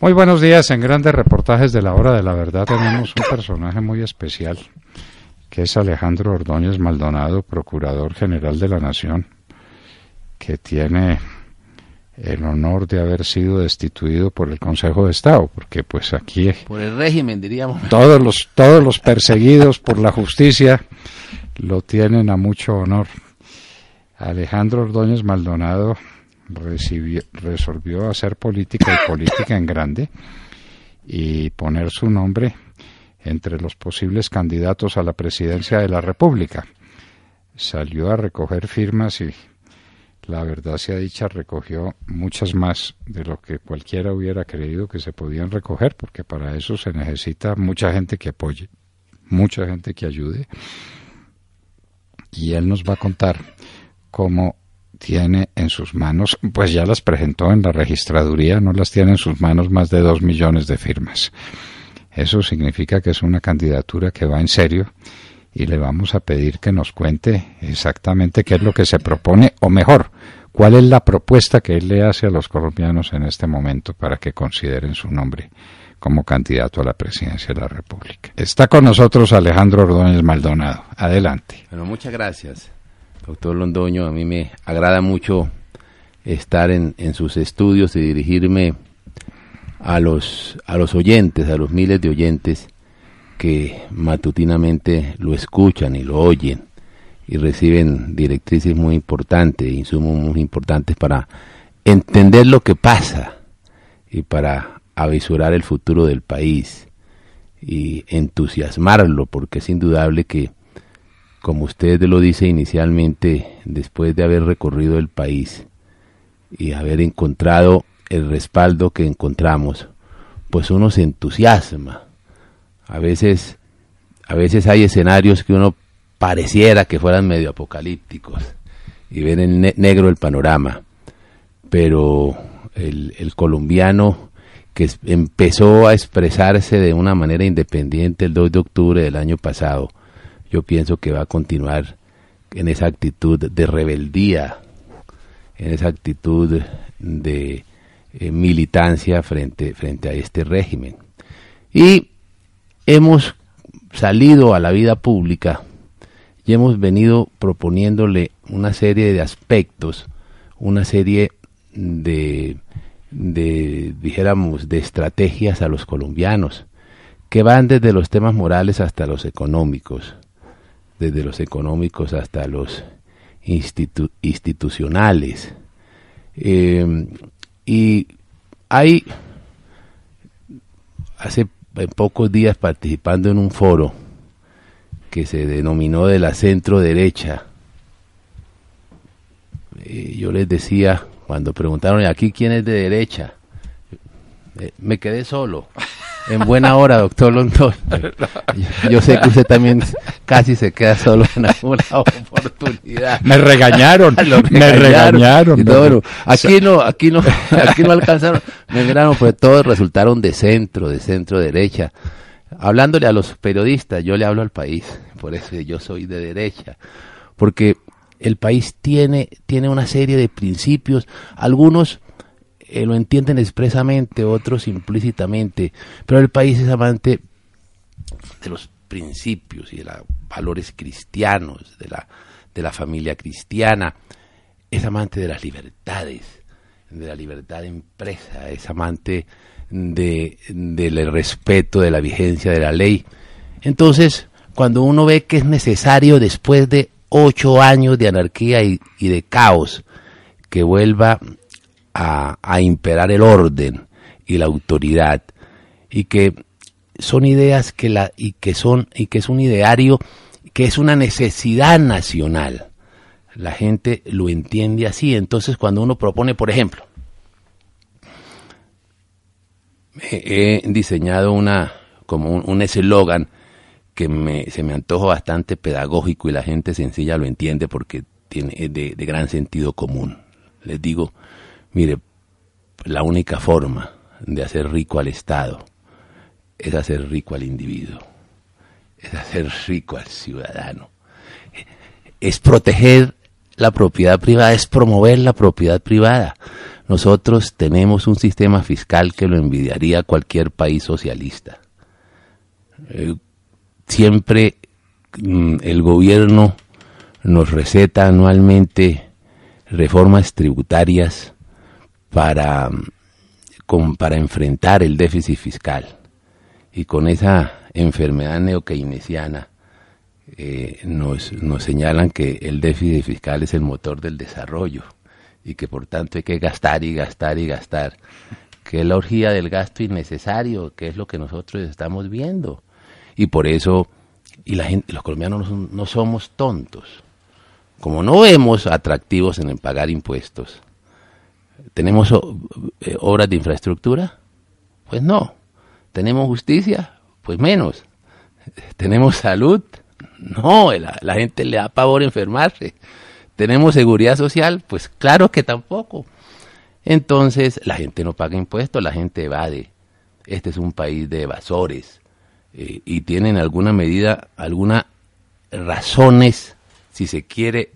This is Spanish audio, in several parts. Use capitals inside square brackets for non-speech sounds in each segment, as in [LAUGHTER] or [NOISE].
Muy buenos días. En grandes reportajes de la hora de la verdad tenemos un personaje muy especial, que es Alejandro Ordóñez Maldonado, Procurador General de la Nación, que tiene el honor de haber sido destituido por el Consejo de Estado, porque pues aquí... Por el régimen, diríamos. Todos los, todos los perseguidos por la justicia lo tienen a mucho honor. Alejandro Ordóñez Maldonado resolvió hacer política y política en grande y poner su nombre entre los posibles candidatos a la presidencia de la República. Salió a recoger firmas y la verdad sea dicha recogió muchas más de lo que cualquiera hubiera creído que se podían recoger, porque para eso se necesita mucha gente que apoye, mucha gente que ayude. Y él nos va a contar cómo tiene en sus manos, pues ya las presentó en la registraduría, no las tiene en sus manos más de dos millones de firmas. Eso significa que es una candidatura que va en serio y le vamos a pedir que nos cuente exactamente qué es lo que se propone, o mejor, cuál es la propuesta que él le hace a los colombianos en este momento para que consideren su nombre como candidato a la presidencia de la República. Está con nosotros Alejandro Ordóñez Maldonado. Adelante. Bueno, muchas gracias doctor Londoño, a mí me agrada mucho estar en, sus estudios y dirigirme a los, a los oyentes, a los miles de oyentes que matutinamente lo escuchan y lo oyen y reciben directrices muy importantes, insumos muy importantes para entender lo que pasa y para avisurar el futuro del país y entusiasmarlo, porque es indudable que como usted lo dice inicialmente, después de haber recorrido el país y haber encontrado el respaldo que encontramos, pues uno se entusiasma. A veces, a veces hay escenarios que uno pareciera que fueran medio apocalípticos y ven en negro el panorama. Pero el, el colombiano que empezó a expresarse de una manera independiente el 2 de octubre del año pasado, yo pienso que va a continuar en esa actitud de rebeldía, en esa actitud de eh, militancia frente, frente a este régimen. Y hemos salido a la vida pública y hemos venido proponiéndole una serie de aspectos, una serie de dijéramos, de estrategias a los colombianos, que van desde los temas morales hasta los económicos, desde los económicos hasta los institucionales. Eh, y hay, hace eh, pocos días participando en un foro que se denominó de la centro derecha, eh, yo les decía, cuando preguntaron aquí quién es de derecha, me quedé solo en buena hora, doctor Lontón. [LAUGHS] Yo, sé que usted también casi se queda solo en alguna [LAUGHS] oportunidad. Me regañaron, [LAUGHS] me regañaron. aquí no, aquí no, aquí no alcanzaron. Me enganaron, pero todos resultaron de centro, de centro derecha. Hablándole a los periodistas, yo le hablo al país, por eso yo soy de derecha, porque el país tiene, tiene una serie de principios, algunos eh, lo entienden expresamente, otros implícitamente, pero el país es amante de los principios y de los valores cristianos, de la, de la familia cristiana, es amante de las libertades, de la libertad empresa, es amante de, del respeto de la vigencia de la ley. Entonces, cuando uno ve que es necesario después de ocho años de anarquía y, y de caos que vuelva a, imperar el orden y la autoridad y que son ideas que la y que son y que es un ideario que es una necesidad nacional. La gente lo entiende así, entonces cuando uno propone, por ejemplo, he diseñado una como un eslogan que me, se me antoja bastante pedagógico y la gente sencilla lo entiende porque tiene de, de gran sentido común. Les digo, Mire, la única forma de hacer rico al Estado es hacer rico al individuo, es hacer rico al ciudadano, es proteger la propiedad privada, es promover la propiedad privada. Nosotros tenemos un sistema fiscal que lo envidiaría cualquier país socialista. Eh, siempre mm, el gobierno nos receta anualmente reformas tributarias para, para enfrentar el déficit fiscal. Y con esa enfermedad neokeynesiana eh, nos, nos señalan que el déficit fiscal es el motor del desarrollo y que por tanto hay que gastar y gastar y gastar, que es la orgía del gasto innecesario, que es lo que nosotros estamos viendo. Y por eso, y la gente, los colombianos no, no somos tontos. Como no vemos atractivos en el pagar impuestos, ¿Tenemos eh, obras de infraestructura? Pues no. ¿Tenemos justicia? Pues menos. [LAUGHS] ¿Tenemos salud? No, la, gente le da pavor enfermarse. ¿Tenemos seguridad social? Pues claro que tampoco. Entonces la gente no paga impuestos, la gente evade. Este es un país de evasores eh, y tienen alguna medida, algunas razones, si se quiere,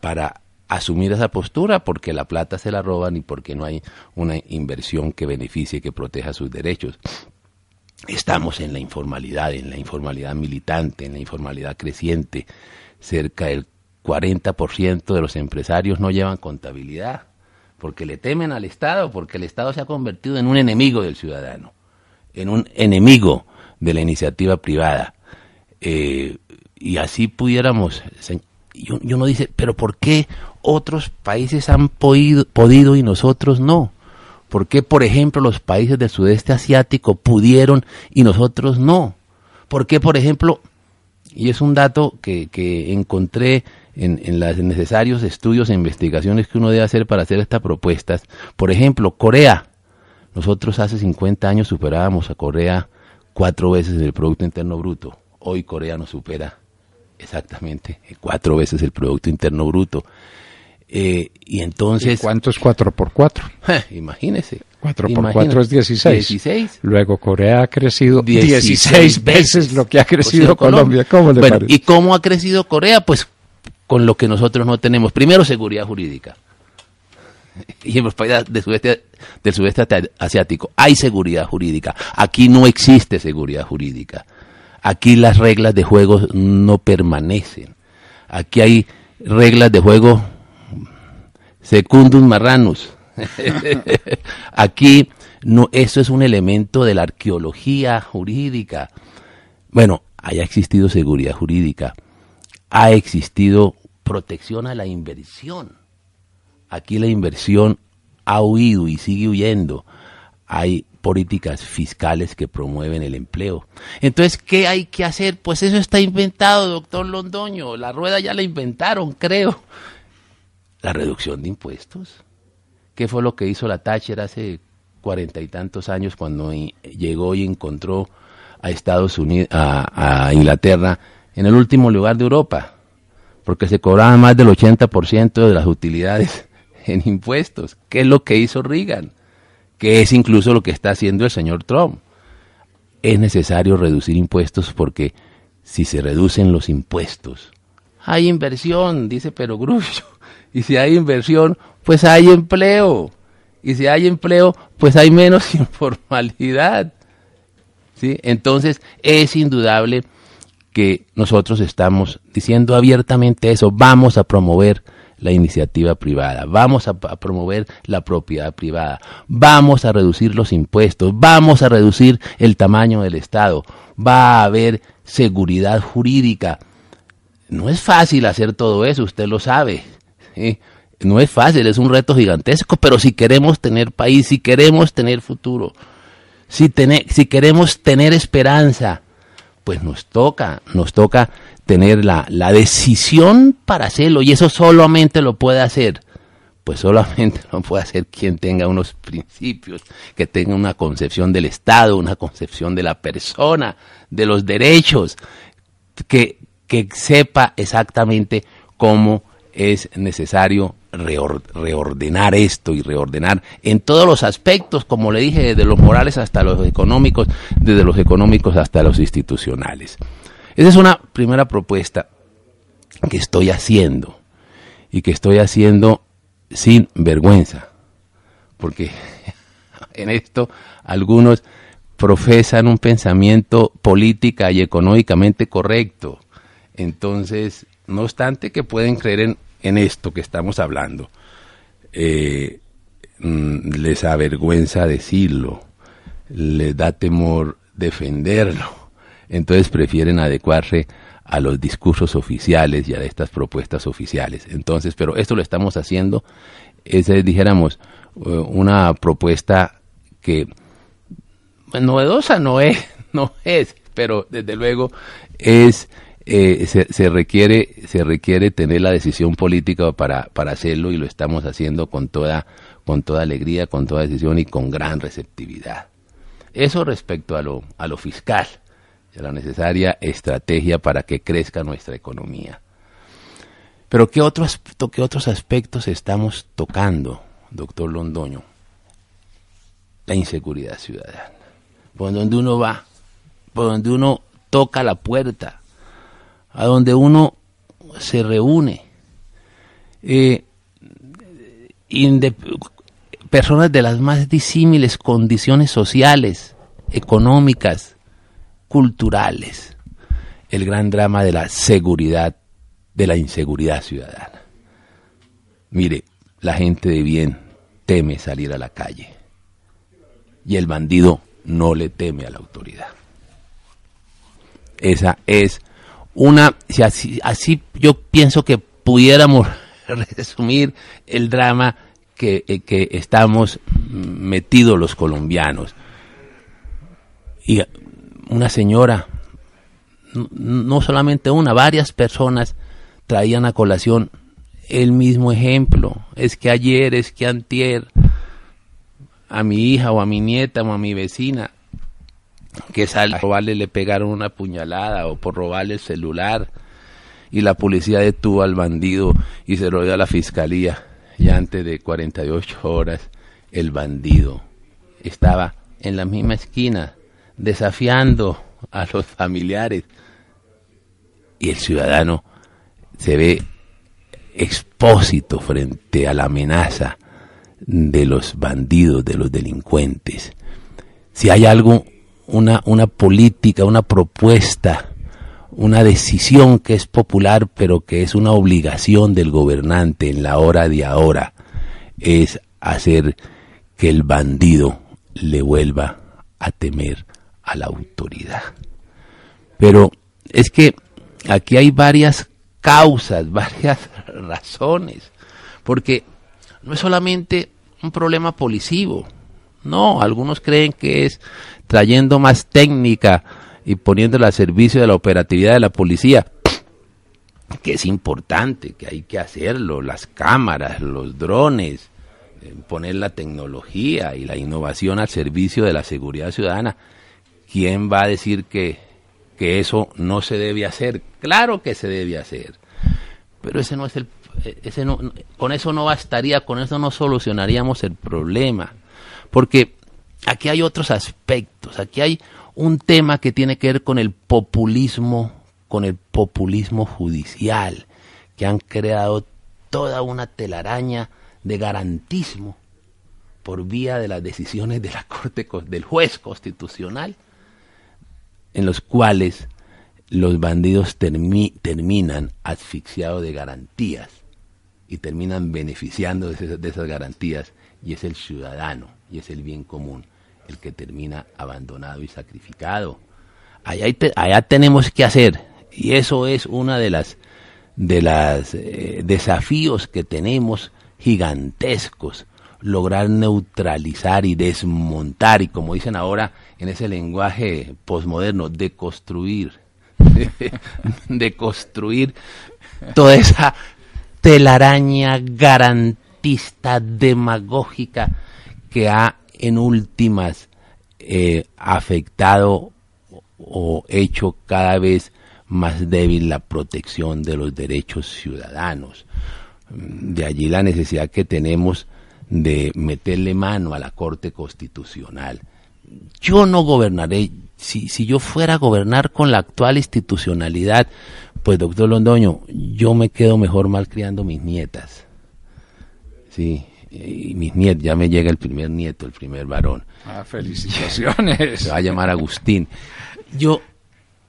para asumir esa postura porque la plata se la roban y porque no hay una inversión que beneficie, que proteja sus derechos. Estamos en la informalidad, en la informalidad militante, en la informalidad creciente. Cerca del 40% de los empresarios no llevan contabilidad porque le temen al Estado, porque el Estado se ha convertido en un enemigo del ciudadano, en un enemigo de la iniciativa privada. Eh, y así pudiéramos... yo uno dice, pero ¿por qué otros países han podido, y nosotros no? ¿Por qué, por ejemplo, los países del sudeste asiático pudieron y nosotros no? ¿Por qué, por ejemplo, y es un dato que, que encontré en, en los necesarios estudios e investigaciones que uno debe hacer para hacer estas propuestas, por ejemplo, Corea. Nosotros hace 50 años superábamos a Corea cuatro veces el Producto Interno Bruto. Hoy Corea nos supera exactamente cuatro veces el Producto Interno Bruto. Eh, y entonces... ¿Cuánto [LAUGHS] es 4 por 4 imagínese. 4 por 4 es 16. Luego Corea ha crecido 16, veces lo que ha crecido Colombia. ¿Y cómo ha crecido Corea? Pues con lo que nosotros no tenemos. Primero, seguridad jurídica. [LAUGHS] Y en los países del sudeste, del sudeste asiático hay seguridad jurídica. Aquí no existe seguridad jurídica. Aquí las reglas de juego no permanecen. Aquí hay reglas de juego Secundus Marranus. [LAUGHS] Aquí no, eso es un elemento de la arqueología jurídica. Bueno, haya existido seguridad jurídica, ha existido protección a la inversión. Aquí la inversión ha huido y sigue huyendo. Hay políticas fiscales que promueven el empleo. Entonces, ¿qué hay que hacer? Pues eso está inventado, doctor Londoño. La rueda ya la inventaron, creo. La reducción de impuestos. ¿Qué fue lo que hizo la Thatcher hace cuarenta y tantos años cuando llegó y encontró a Estados Unidos, a, Inglaterra en el último lugar de Europa? Porque se cobraba más del 80% de las utilidades [LAUGHS] en impuestos. ¿Qué es lo que hizo Reagan? Que es incluso lo que está haciendo el señor Trump. Es necesario reducir impuestos porque si se reducen los impuestos, hay inversión, dice Pero y si hay inversión, pues hay empleo. Y si hay empleo, pues hay menos [LAUGHS] informalidad. ¿Sí? Entonces, es indudable que nosotros estamos diciendo abiertamente eso. Vamos a promover la iniciativa privada, vamos a, a, promover la propiedad privada, vamos a reducir los impuestos, vamos a reducir el tamaño del Estado, va a haber seguridad jurídica. No es fácil hacer todo eso, usted lo sabe no es fácil, es un reto gigantesco, pero si queremos tener país, si queremos tener futuro, si, si queremos tener esperanza, pues nos toca, nos toca tener la, la decisión para hacerlo y eso solamente lo puede hacer pues solamente [LAUGHS] lo puede hacer quien tenga unos principios, que tenga una concepción del Estado, una concepción de la persona, de los derechos, que, que sepa exactamente cómo es necesario reordenar esto y reordenar en todos los aspectos, como le dije, desde los morales hasta los económicos, desde los económicos hasta los institucionales. Esa es una primera propuesta que estoy haciendo y que estoy haciendo sin vergüenza, porque [LAUGHS] en esto algunos profesan un pensamiento política y económicamente correcto. Entonces, no obstante que pueden creer en en esto que estamos hablando, eh, mm, les avergüenza decirlo, les da temor defenderlo, entonces prefieren adecuarse a los discursos oficiales y a estas propuestas oficiales. Entonces, pero esto lo estamos haciendo, es, eh, dijéramos, eh, una propuesta que pues, novedosa no es, [LAUGHS] no es, pero desde luego es eh, se, requiere, se requiere tener la decisión política para, hacerlo y lo estamos haciendo con toda, con toda alegría, con toda decisión y con gran receptividad. Eso respecto a lo, a lo fiscal, a la necesaria estrategia para que crezca nuestra economía. Pero ¿qué otros, qué otros aspectos estamos tocando, doctor Londoño? La inseguridad ciudadana. Por donde uno va, por donde uno toca la puerta, a donde uno se reúne. Eh, personas de las más disímiles condiciones sociales, económicas, culturales. El gran drama de la seguridad, de la inseguridad ciudadana. Mire, la gente de bien teme salir a la calle y el bandido no le teme a la autoridad. Esa es una, si así, así yo pienso que pudiéramos [LAUGHS] resumir el drama que, eh, que estamos metidos los colombianos. Y una señora, no solamente una, varias personas traían a colación el mismo ejemplo. Es que ayer, es que antier, a mi hija o a mi nieta o a mi vecina, que es al robarle le pegaron una puñalada o por robarle el celular y la policía detuvo al bandido y se lo dio a la fiscalía. Y antes de 48 horas el bandido estaba en la misma esquina desafiando a los familiares y el ciudadano se ve expósito frente a la amenaza de los bandidos, de los delincuentes. Si hay algo una, una política, una propuesta, una decisión que es popular, pero que es una obligación del gobernante en la hora de ahora, es hacer que el bandido le vuelva a temer a la autoridad. Pero es que aquí hay varias causas, [LAUGHS] varias razones, porque no es solamente un problema policivo, no, algunos creen que es trayendo más técnica y poniéndola al servicio de la operatividad de la policía, que es importante, que hay que hacerlo, las cámaras, los drones, eh, poner la tecnología y la innovación al servicio de la seguridad ciudadana. ¿Quién va a decir que, eso no se debe hacer? Claro que se debe hacer, pero ese no es el eh, ese no, con eso no bastaría, con eso no solucionaríamos el problema, porque aquí hay otros aspectos, aquí hay un tema que tiene que ver con el populismo, con el populismo judicial, que han creado toda una telaraña de garantismo por vía de las decisiones de la Corte del juez constitucional, en los cuales los bandidos terminan asfixiados de garantías y terminan beneficiando de esas garantías y es el ciudadano y es el bien común el que termina abandonado y sacrificado. Allá, tenemos que hacer y eso es una de las de los eh, desafíos que tenemos gigantescos lograr neutralizar y desmontar y como dicen ahora en ese lenguaje posmoderno deconstruir [LAUGHS] deconstruir toda esa telaraña garantista demagógica que ha en últimas eh, afectado o hecho cada vez más débil la protección de los derechos ciudadanos. Mm, de allí la necesidad que tenemos de meterle mano a la Corte Constitucional. Yo no gobernaré, si, si yo fuera a gobernar con la actual institucionalidad, pues doctor Londoño, yo me quedo mejor mal criando mis nietas. Sí y mis nietos, ya me llega el primer nieto, el primer varón. Ah, felicitaciones. [LAUGHS] Se va a llamar Agustín. Yo,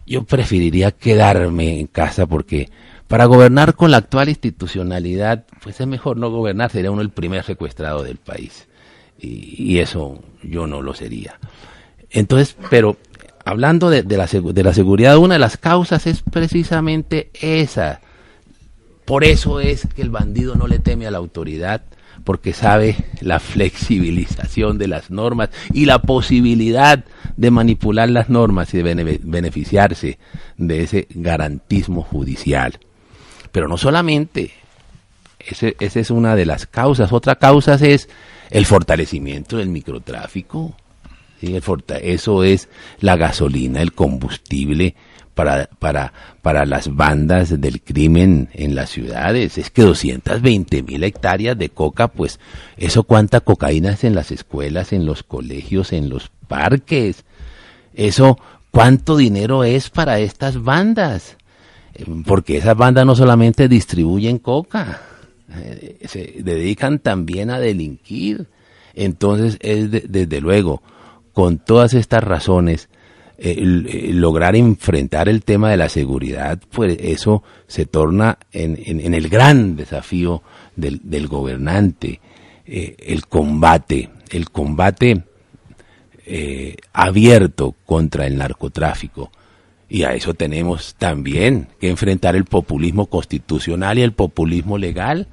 yo preferiría quedarme en casa porque para gobernar con la actual institucionalidad, pues es mejor no gobernar, sería uno el primer secuestrado del país. Y, eso yo no lo sería. Entonces, pero hablando de, la, de la seguridad, una de las causas es precisamente esa. Por eso es que el bandido no le teme a la autoridad, porque sabe la flexibilización de las normas y la posibilidad de manipular las normas y de beneficiarse de ese garantismo judicial. Pero no solamente, esa es una de las causas. Otra causa es el fortalecimiento del microtráfico. El eso es la gasolina, el combustible para, para, para las bandas del crimen en las ciudades. Es que 220 mil hectáreas de coca, pues eso cuánta cocaína es en las escuelas, en los colegios, en los parques. Eso cuánto dinero es para estas bandas. Eh, porque esas bandas no solamente distribuyen coca, eh, se dedican también a delinquir. Entonces, es desde luego, con todas estas razones, eh, eh, lograr enfrentar el tema de la seguridad, pues eso se torna en, en, el gran desafío del, del gobernante, eh, el combate, el combate abierto contra el narcotráfico. Y a eso tenemos también que enfrentar el populismo constitucional y el populismo legal.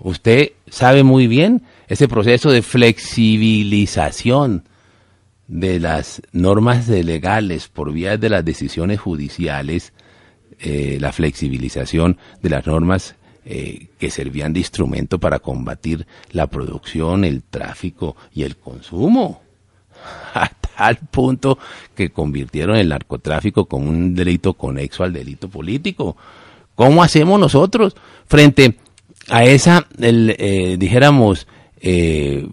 Usted sabe muy bien ese proceso de flexibilización de las normas legales por vía de las decisiones judiciales, eh, la flexibilización de las normas eh, que servían de instrumento para combatir la producción, el tráfico y el consumo. [LAUGHS] A tal punto que convirtieron el narcotráfico como un delito conexo al delito político. ¿Cómo hacemos nosotros frente a esa, eh, dijéramos, eh,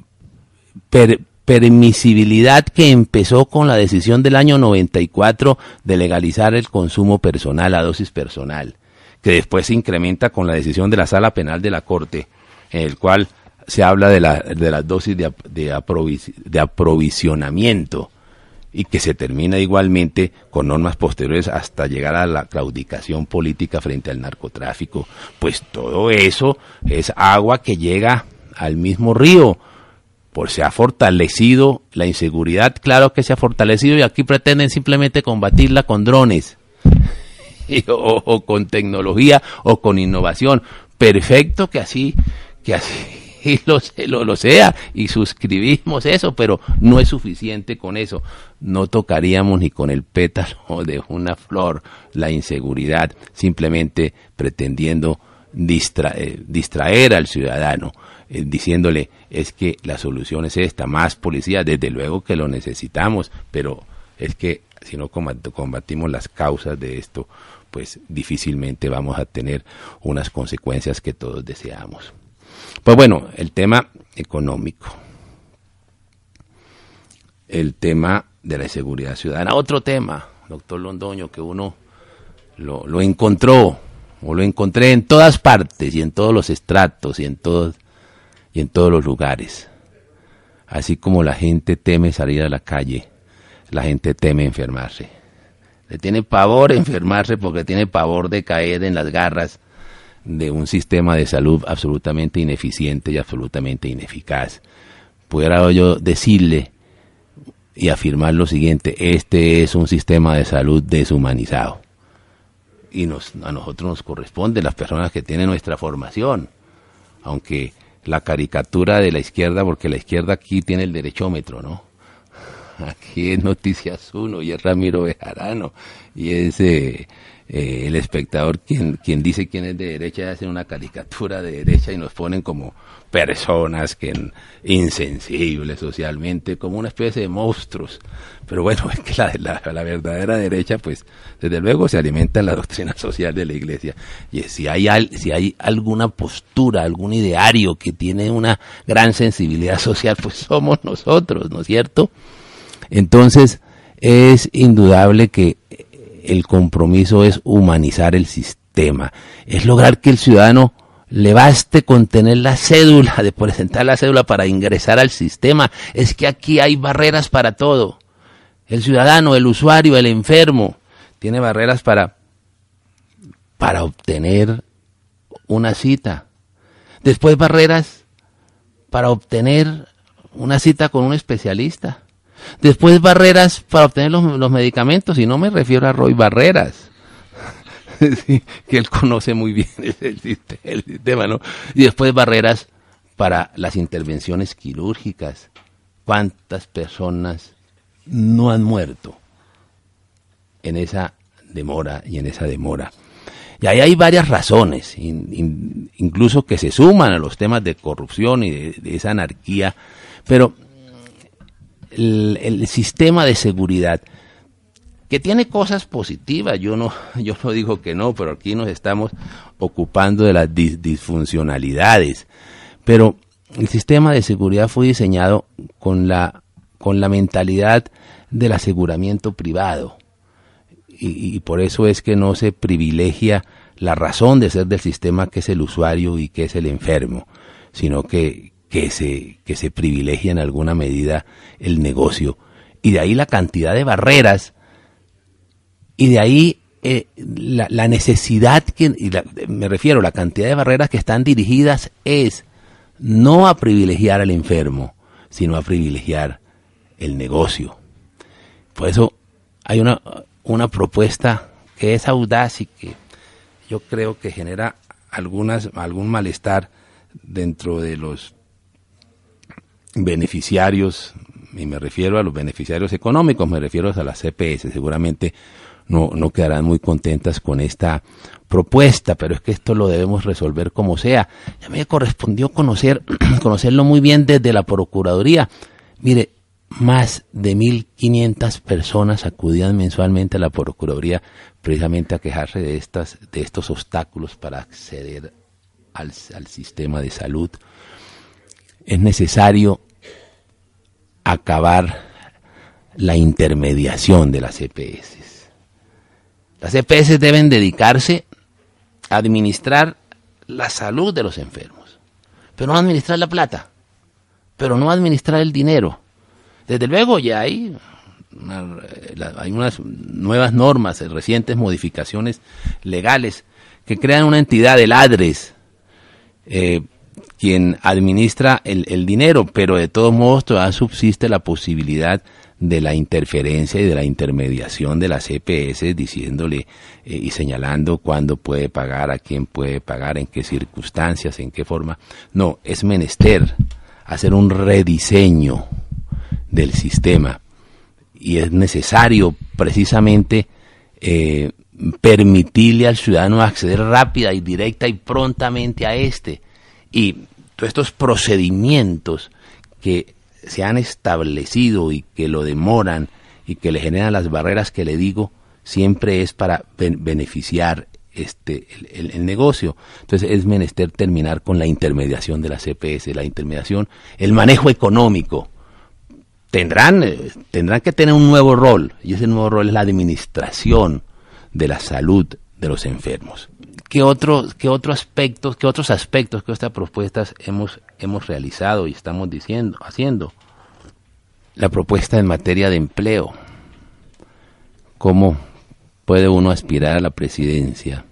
permisibilidad que empezó con la decisión del año 94 de legalizar el consumo personal a dosis personal, que después se incrementa con la decisión de la Sala Penal de la Corte, en el cual se habla de, la, las dosis de, de aprovisionamiento y que se termina igualmente con normas posteriores hasta llegar a la claudicación política frente al narcotráfico. Pues todo eso es agua que llega al mismo río. Por se ha fortalecido la inseguridad, claro que se ha fortalecido y aquí pretenden simplemente combatirla con drones [LAUGHS] o, con tecnología o con innovación. Perfecto que así, que así [LAUGHS] lo, sea y suscribimos eso, pero no es suficiente con eso. No tocaríamos ni con el pétalo de una flor la inseguridad, simplemente pretendiendo eh, distraer al ciudadano. Eh, diciéndole, es que la solución es esta, más policía, desde luego que lo necesitamos, pero es que si no combatimos las causas de esto, pues difícilmente vamos a tener unas consecuencias que todos deseamos. Pues bueno, el tema económico, el tema de la seguridad ciudadana, otro tema, doctor Londoño, que uno lo encontró o lo encontré en todas partes y en todos los estratos y en todos y en todos los lugares. Así como la gente teme salir a la calle, la gente teme enfermarse. Le tiene pavor enfermarse porque tiene pavor de caer en las garras de un sistema de salud absolutamente ineficiente y absolutamente ineficaz. Pudiera yo decirle y afirmar lo siguiente, este es un sistema de salud deshumanizado. Y a nosotros nos corresponde, las personas que tienen nuestra formación, aunque la caricatura de la izquierda, porque la izquierda aquí tiene el derechómetro, ¿no? [LAUGHS] Aquí es Noticias Uno y es Ramiro Bejarano y es eh, eh, el espectador quien, quien dice quién es de derecha hace una caricatura de derecha y nos ponen como personas que insensibles socialmente, como una especie de monstruos. Pero bueno, [LAUGHS] es que la, la, verdadera derecha, pues, desde luego se alimenta en la doctrina social de la iglesia. Y si hay, al, si hay alguna postura, algún ideario que tiene una gran sensibilidad social, pues [LAUGHS] somos nosotros, ¿no es cierto? Entonces, es indudable que el compromiso es humanizar el sistema, es lograr que el ciudadano le baste con tener la cédula, de presentar la cédula para ingresar al sistema. Es que aquí hay barreras para todo. El ciudadano, el usuario, el enfermo, tiene barreras para, para obtener una cita. Después barreras para obtener una cita con un especialista. Después Barreras para obtener los, medicamentos, y no me refiero a Roy Barreras. [LAUGHS] que él conoce muy bien [LAUGHS] el, sistema, ¿no? Y después barreras para las intervenciones quirúrgicas. ¿Cuántas personas no han muerto en esa demora y en esa demora? Y ahí hay varias razones, incluso que se suman a los temas de corrupción y de esa anarquía, pero el, sistema de seguridad que tiene cosas positivas, yo no, [LAUGHS] yo no digo que no, pero aquí nos estamos ocupando de las disfuncionalidades. Pero el sistema de seguridad fue diseñado con la, con la mentalidad del aseguramiento privado. y por eso es que no se privilegia la razón de ser del sistema que es el usuario y que es el enfermo, sino que, que se, que se privilegia en alguna medida el negocio. Y de ahí la cantidad de barreras y de ahí eh, la, la, necesidad, que, y me refiero, la cantidad de barreras que están dirigidas es no a privilegiar al enfermo, sino a privilegiar el negocio. Por eso hay una, una propuesta que es audaz y que yo creo que genera algunas, algún malestar dentro de los beneficiarios, y me refiero a los beneficiarios económicos, me refiero a las CPS, seguramente no, no quedarán muy contentas con esta propuesta, pero es que esto lo debemos resolver como sea. Ya me correspondió conocer, [CLEARS THROAT] conocerlo muy bien desde la Procuraduría. Mire, más de 1.500 personas acudían mensualmente a la Procuraduría precisamente a quejarse de, estas, de estos obstáculos para acceder al, al sistema de salud. Es necesario acabar la intermediación de las EPS. Las EPS deben dedicarse a administrar la salud de los enfermos, pero no administrar la plata, pero no administrar el dinero. Desde luego ya hay, hay unas nuevas normas, recientes modificaciones legales que crean una entidad de ladres eh, quien administra el, el dinero, pero de todos modos todavía subsiste la posibilidad de la interferencia y de la intermediación de las CPS e diciéndole eh, y señalando cuándo puede pagar, a quién puede pagar, en qué circunstancias, en qué forma. No, es menester hacer un rediseño del sistema y es necesario precisamente eh, permitirle al ciudadano acceder rápida y directa y prontamente a este y todos estos procedimientos que se han establecido y que lo demoran y que le generan las barreras que le digo, siempre es para beneficiar este, el, negocio. Entonces es menester terminar con la intermediación de la CPS, la intermediación, el manejo económico. Tendrán, eh, tendrán que tener un nuevo rol, y ese nuevo rol es la administración de la salud de los enfermos qué, otros qué, otro aspectos, qué otros aspectos, que otras propuestas hemos, hemos realizado y estamos diciendo, haciendo. La propuesta en materia de empleo. ¿Cómo puede uno aspirar a la presidencia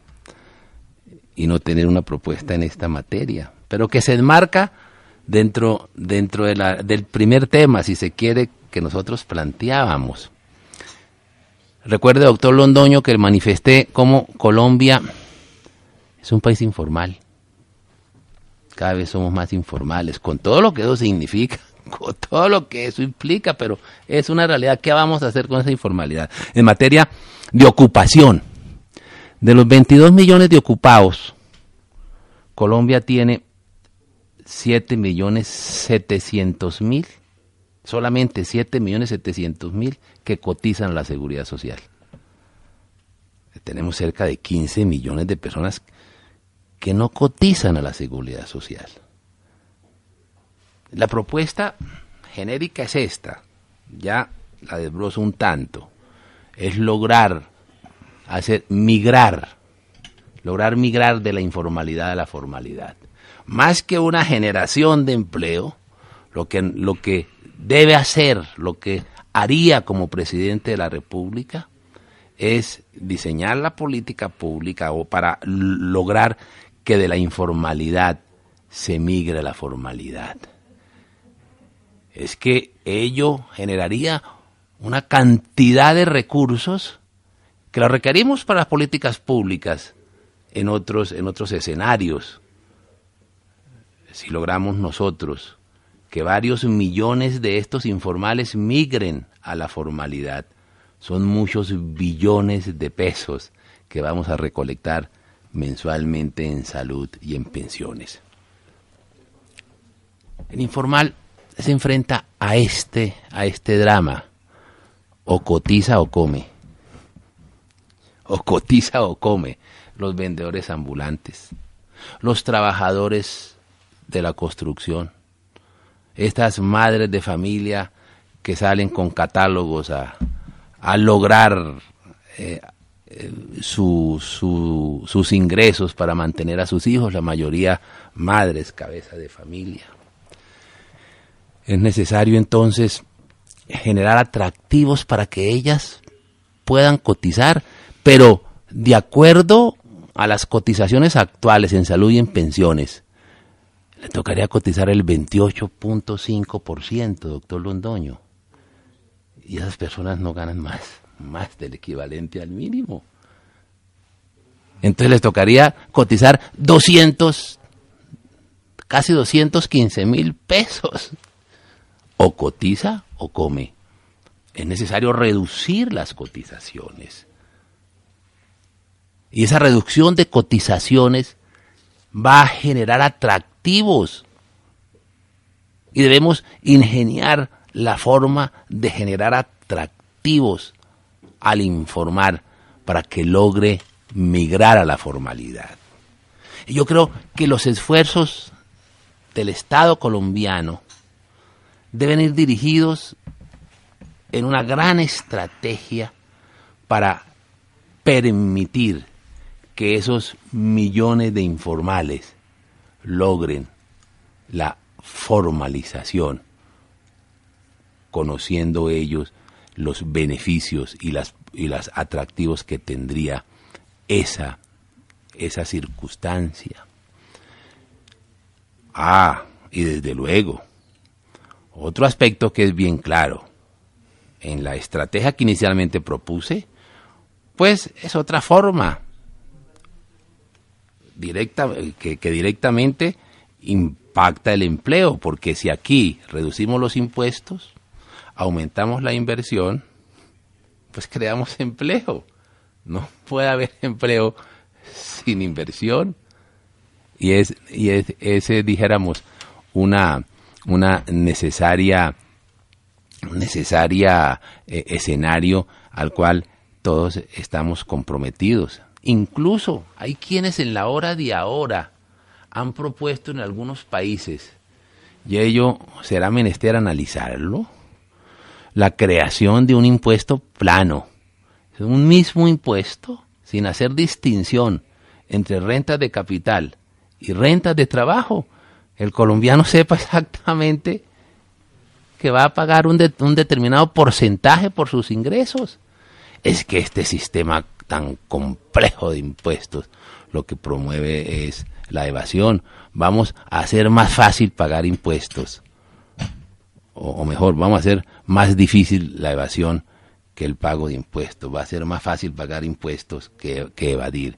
y no tener una propuesta en esta materia? Pero que se enmarca dentro, dentro de la, del primer tema, si se quiere, que nosotros planteábamos. Recuerde, doctor Londoño, que manifesté cómo Colombia es un país informal. Cada vez somos más informales, con todo lo que eso significa, [LAUGHS] con todo lo que eso implica, pero es una realidad. ¿Qué vamos a hacer con esa informalidad? En materia de ocupación, de los 22 millones de ocupados, Colombia tiene 7 millones 700 mil, solamente 7 millones 700 que cotizan la seguridad social. Tenemos cerca de 15 millones de personas que no cotizan a la seguridad social. La propuesta genérica es esta, ya la desbrozo un tanto, es lograr hacer migrar, lograr migrar de la informalidad a la formalidad. Más que una generación de empleo, lo que, lo que debe hacer, lo que haría como presidente de la República, es diseñar la política pública o para lograr que de la informalidad se migre a la formalidad. Es que ello generaría una cantidad de recursos que los requerimos para las políticas públicas en otros, en otros escenarios. Si logramos nosotros que varios millones de estos informales migren a la formalidad, son muchos billones de pesos que vamos a recolectar mensualmente en salud y en pensiones. El informal se enfrenta a este, a este drama. O cotiza o come. O cotiza o come. Los vendedores ambulantes. Los trabajadores de la construcción. Estas madres de familia que salen con catálogos a, lograr eh, sus ingresos para mantener a sus hijos, la mayoría madres, cabeza de familia. Es necesario entonces generar atractivos para que ellas puedan cotizar, pero de acuerdo a las cotizaciones actuales en salud y en pensiones, le tocaría cotizar el 28.5%, doctor Londoño. Y esas personas no ganan más más del equivalente al mínimo. Entonces les tocaría cotizar 200, casi 215 mil pesos. O cotiza o come. Es necesario reducir las cotizaciones. Y esa reducción de cotizaciones va a generar atractivos. Y debemos ingeniar la forma de generar atractivos al informar para que logre migrar a la formalidad. Y yo creo que los esfuerzos del Estado colombiano deben ir dirigidos en una gran estrategia para permitir que esos millones de informales logren la formalización, conociendo ellos los beneficios y las y los atractivos que tendría esa esa circunstancia. Ah, y desde luego, otro aspecto que es bien claro en la estrategia que inicialmente propuse, pues es otra forma directa, que, que directamente impacta el empleo, porque si aquí reducimos los impuestos, aumentamos la inversión, pues creamos [LAUGHS] empleo. No puede haber [LAUGHS] empleo sin inversión. Y es, y es, ese, dijéramos, una, una necesaria, necesaria eh, escenario al cual todos estamos comprometidos. Incluso hay quienes en la hora de ahora han propuesto en algunos países, y ello será menester analizarlo, la creación de un impuesto plano, un mismo impuesto sin hacer distinción entre rentas de capital y rentas de trabajo, el colombiano [LAUGHS] sepa exactamente que va a pagar un, determinado porcentaje por sus ingresos. Es que este sistema tan complejo de impuestos lo que promueve es la evasión. Vamos a hacer más fácil pagar impuestos. o mejor, vamos a hacer más difícil la evasión que el pago de impuestos. Va a ser más fácil pagar impuestos que, evadir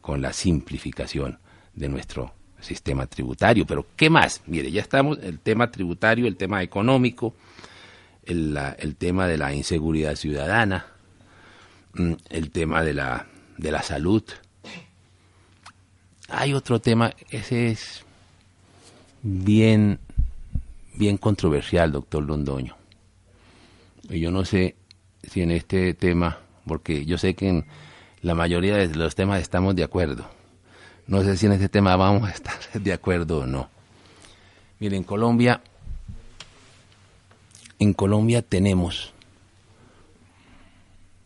con la simplificación de nuestro sistema tributario. Pero, ¿qué más? Mire, ya estamos, el tema tributario, el tema económico, el, tema de la inseguridad ciudadana, mm, el tema de la, de la salud. Hay otro tema, ese es bien, bien controversial, doctor Londoño. Y yo no sé si en este tema, porque yo sé que en la mayoría de los temas estamos de acuerdo. No sé si en este tema vamos a estar [LAUGHS] de acuerdo o no. Miren, Colombia, en Colombia tenemos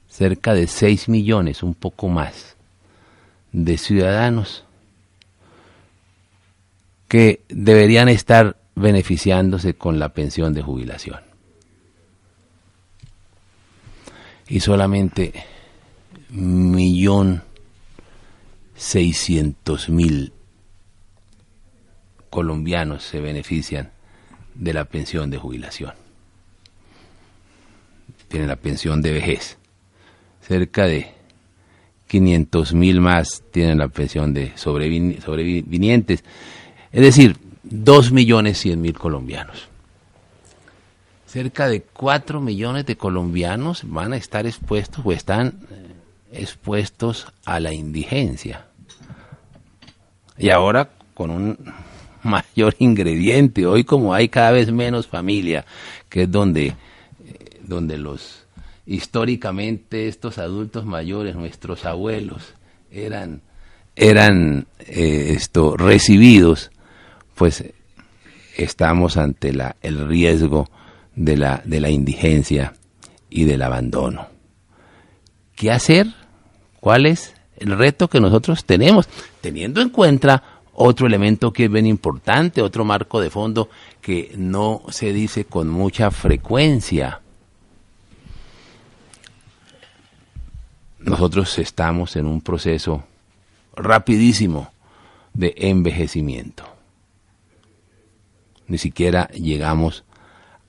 cerca de 6 millones, un poco más, de ciudadanos que deberían estar beneficiándose con la pensión de jubilación. y solamente millón mil colombianos se benefician de la pensión de jubilación. Tienen la pensión de vejez. Cerca de 500.000 más tienen la pensión de sobrevivientes. sobrevinientes. Es decir, 2.100.000 colombianos cerca de 4 millones de colombianos van a estar expuestos o están eh, expuestos a la indigencia. Y ahora con un [LAUGHS] mayor ingrediente, hoy como hay cada vez menos familia, que es donde, eh, donde los históricamente estos adultos mayores, nuestros abuelos, eran, eran eh, esto, recibidos, pues estamos ante la, el riesgo de la, indigencia y del abandono. ¿Qué hacer? ¿Cuál es el reto que nosotros tenemos? Teniendo en cuenta otro elemento que es bien importante, otro marco de fondo que no se dice con mucha frecuencia. Nosotros estamos en un proceso rapidísimo de envejecimiento. Ni siquiera llegamos a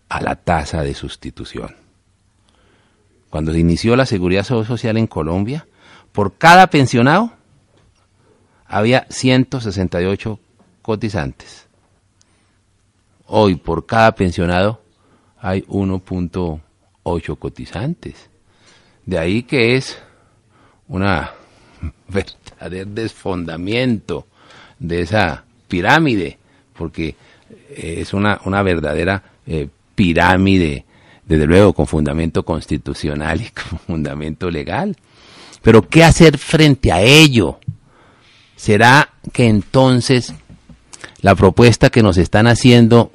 a la tasa de sustitución. Cuando se inició la seguridad social en Colombia, por cada pensionado había 168 cotizantes. Hoy por cada pensionado hay 1.8 cotizantes. De ahí que es un [LAUGHS] verdadero desfondamiento de esa pirámide, porque es una, verdadera eh, pirámide, desde luego con fundamento constitucional y con [LAUGHS] fundamento legal. Pero ¿qué hacer frente a ello? ¿Será que entonces la propuesta que nos están haciendo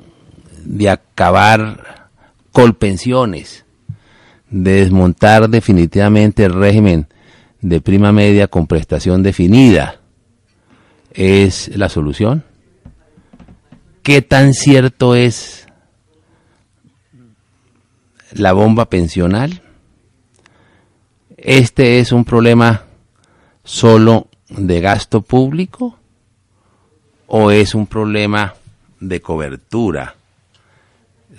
de acabar con pensiones, de desmontar definitivamente el régimen de prima media con prestación definida, es la solución? ¿Qué tan cierto es la bomba pensional. Este es un problema solo de gasto público o es un problema de cobertura.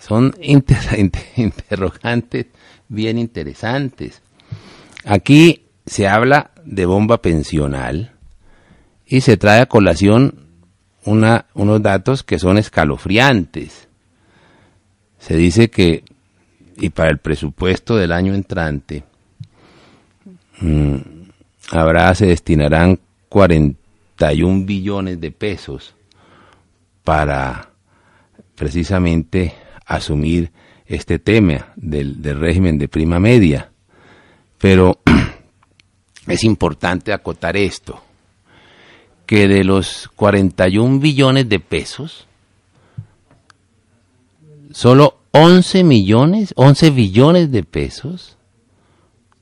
Son [LAUGHS] interrogantes bien interesantes. Aquí se habla de bomba pensional y se trae a colación unos datos que son escalofriantes. Se dice que y para el presupuesto del año entrante mm, habrá, se destinarán 41 billones de pesos para precisamente asumir este tema del, del régimen de prima media. Pero [CLEARS THROAT] es importante acotar esto, que de los 41 billones de pesos, solo 11 millones, 11 billones de pesos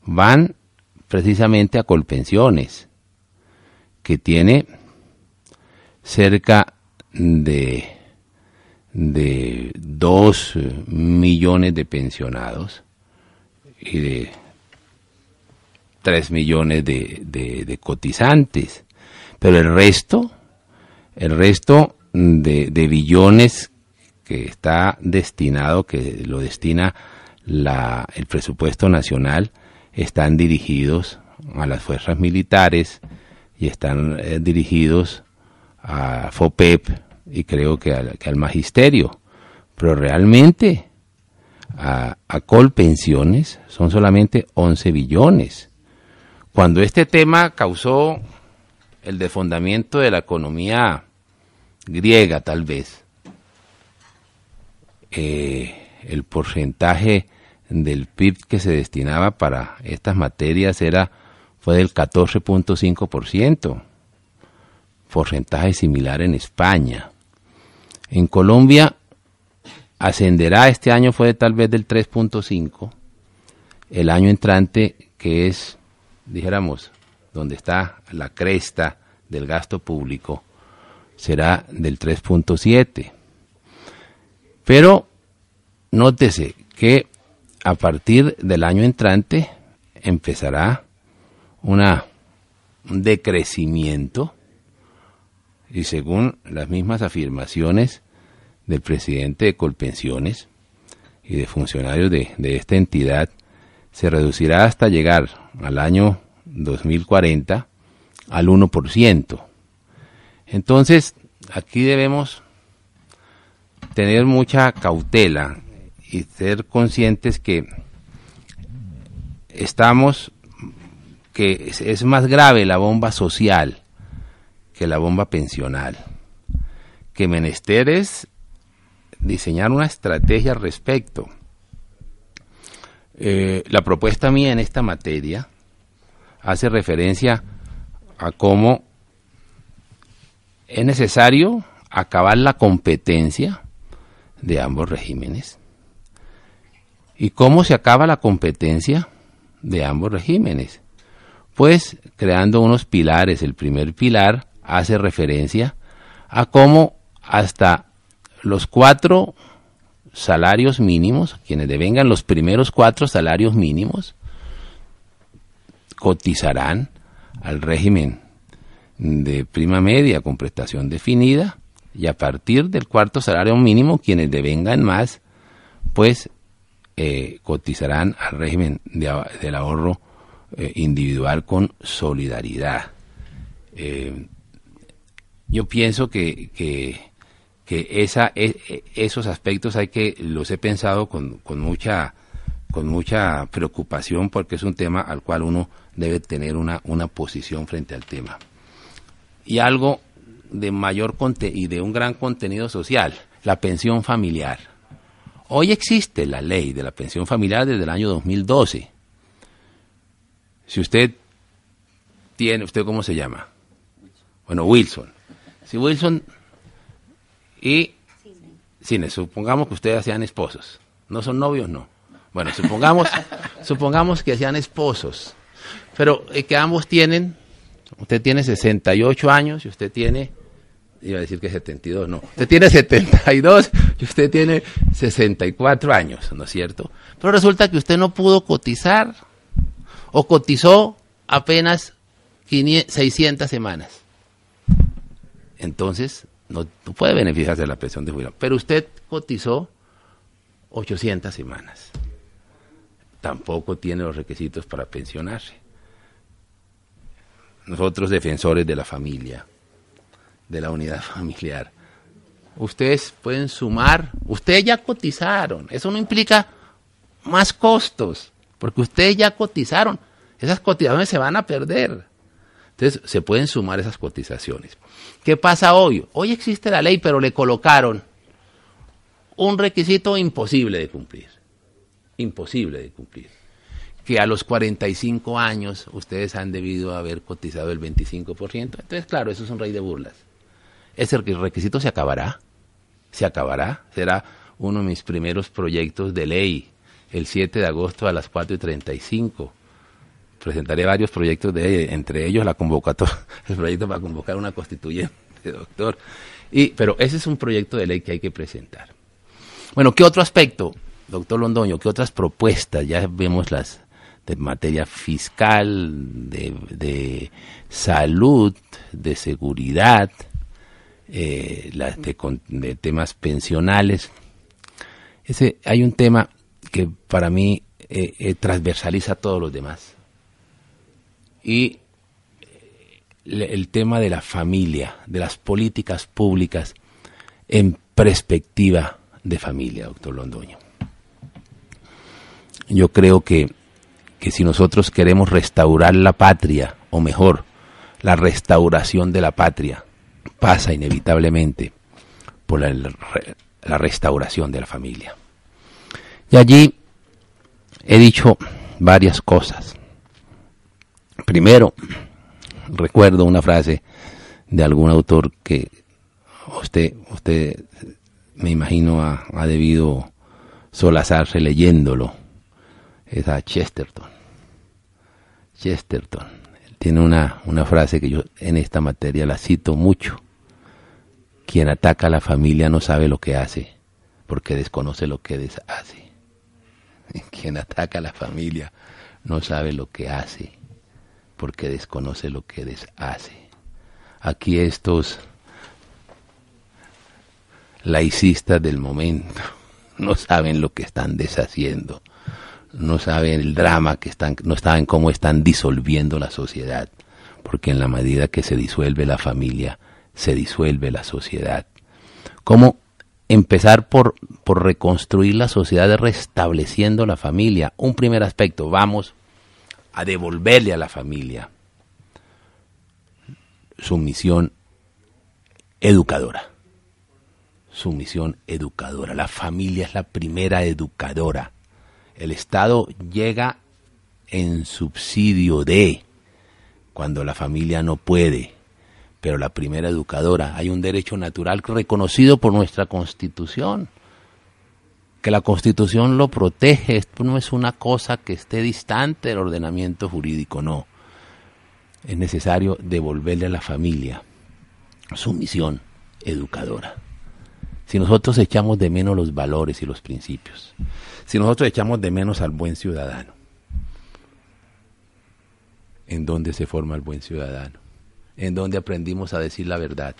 van precisamente a Colpensiones, que tiene cerca de, de 2 millones de pensionados y de 3 millones de, cotizantes. Pero el resto, el resto de, de billones que está destinado, que lo destina el presupuesto nacional, están dirigidos a las fuerzas militares y están eh, dirigidos a FOPEP y creo que al, magisterio. Pero realmente a, a Colpensiones son solamente 11 billones. Cuando este tema causó el defundamiento de la economía griega, tal vez, eh, el porcentaje del PIB que se destinaba para estas materias era fue del 14.5%, porcentaje similar en España. En Colombia ascenderá este año fue tal vez del 3.5, el año entrante que es, dijéramos, donde está la cresta del gasto público, será del 3.7 pero nótese que a partir del año entrante empezará una, un decrecimiento y según las mismas afirmaciones del presidente de Colpensiones y de funcionarios de, de esta entidad, se reducirá hasta llegar al año 2040 al 1%. Entonces, aquí debemos tener mucha cautela y ser conscientes que estamos, que es, más grave la bomba social que la bomba pensional, que menester es diseñar una estrategia al respecto. Eh, la propuesta mía en esta materia hace referencia a cómo es necesario acabar la competencia de ambos regímenes. ¿Y cómo se acaba la competencia de ambos regímenes? Pues creando unos pilares. El primer pilar hace referencia a cómo hasta los cuatro salarios mínimos, quienes devengan los primeros cuatro salarios mínimos, cotizarán al régimen de prima media con prestación definida y a partir del cuarto salario mínimo quienes devengan más, pues eh, cotizarán al régimen del ahorro eh, individual con solidaridad. Eh, yo pienso que, e, e, esos aspectos hay que, los he pensado con, mucha, con mucha preocupación porque es un tema al cual uno debe tener una, una posición frente al tema. Y algo de mayor y de un gran contenido social, la pensión familiar. Hoy existe la ley de la pensión familiar desde el año 2012. Si usted tiene, ¿usted cómo se llama? Bueno, Wilson. Si Wilson y Cine, supongamos que ustedes sean esposos. No son novios, no. Bueno, supongamos, [LAUGHS] supongamos que sean esposos. Pero eh, que ambos tienen, usted tiene 68 años y usted tiene iba a decir que 72, no. Usted tiene 72 y usted tiene 64 años, ¿no es cierto? Pero resulta que usted no pudo cotizar o cotizó apenas 600 semanas. Entonces, no, no puede beneficiarse de la pensión de jubilación. Pero usted cotizó 800 semanas. Tampoco tiene los requisitos para pensionarse. Nosotros, defensores de la familia, de la unidad familiar. Ustedes pueden sumar, ustedes ya cotizaron, eso no implica más costos, porque ustedes ya cotizaron, esas cotizaciones se van a perder. Entonces se pueden sumar esas cotizaciones. ¿Qué pasa hoy? Hoy existe la ley, pero le colocaron un requisito imposible de cumplir. Imposible de cumplir. Que a los 45 años ustedes han debido haber cotizado el 25%. Entonces, claro, eso es un rey de burlas ese requisito se acabará. Se acabará. Será uno de mis primeros proyectos de ley, el 7 de agosto a las 4 y 35. Presentaré varios proyectos de ley, entre ellos la convocatoria, [LAUGHS] el proyecto para convocar una constituyente, doctor. Y, pero ese es un proyecto de ley que hay que presentar. Bueno, ¿qué otro aspecto, doctor Londoño? ¿Qué otras propuestas? Ya vemos las de materia fiscal, de, de salud, de seguridad, eh, de, temas pensionales. Ese, hay un tema que para mí eh, eh, transversaliza a todos los demás. Y el tema de la familia, de las políticas públicas en perspectiva de familia, doctor Londoño. Yo creo que si nosotros queremos restaurar la patria, o mejor, la restauración de la patria, pasa inevitablemente por la, restauración de la familia. Y allí he dicho varias cosas. Primero, recuerdo una frase de algún autor que usted, usted me imagino ha, ha, debido solazarse leyéndolo. Es a Chesterton. Chesterton tiene una, una frase que yo en esta materia la cito mucho. Quien ataca a la familia no sabe lo que hace, porque desconoce lo que deshace. [LAUGHS] Quien ataca a la familia no sabe lo que hace, porque desconoce lo que deshace. Aquí estos laicistas del momento [LAUGHS] no saben lo que están deshaciendo no saben el drama que están, no saben cómo están disolviendo la sociedad, porque en la medida que se disuelve la familia, se disuelve la sociedad. ¿Cómo empezar por, por reconstruir la sociedad restableciendo la familia? Un primer aspecto, vamos a devolverle a la familia su misión educadora. Su misión educadora. La familia es la primera educadora el Estado llega en subsidio de cuando la familia no puede, pero la primera educadora, hay un derecho natural reconocido por nuestra Constitución, que la Constitución lo protege, esto no es una cosa que esté distante del ordenamiento jurídico, no. Es necesario devolverle a la familia su misión educadora. Si nosotros echamos de menos los valores y los principios, si nosotros echamos de menos al buen ciudadano, ¿en dónde se forma el buen ciudadano? ¿En dónde aprendimos a decir la verdad?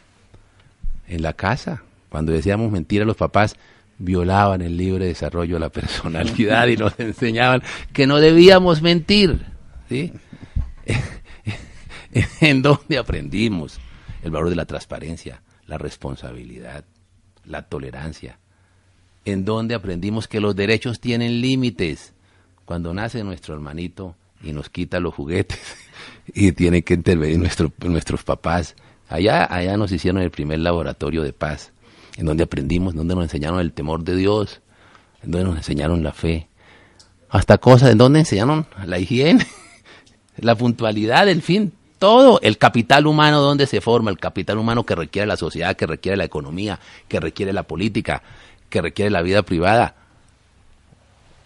En la casa. Cuando decíamos a los papás violaban el libre desarrollo de la personalidad y nos [LAUGHS] enseñaban que no debíamos mentir. ¿sí? [LAUGHS] ¿En dónde aprendimos el valor de la transparencia, la responsabilidad? la tolerancia, en donde aprendimos que los derechos tienen límites. Cuando nace nuestro hermanito y nos quita los juguetes [LAUGHS] y tiene que intervenir nuestros papás, allá, allá nos hicieron el primer laboratorio de paz, en donde aprendimos, en donde nos enseñaron el temor de Dios, en donde nos enseñaron la fe, hasta cosas en donde enseñaron la higiene, [LAUGHS] la puntualidad, el fin, todo el capital humano donde se forma, el capital humano que requiere la sociedad, que requiere la economía, que requiere la política, que requiere la vida privada,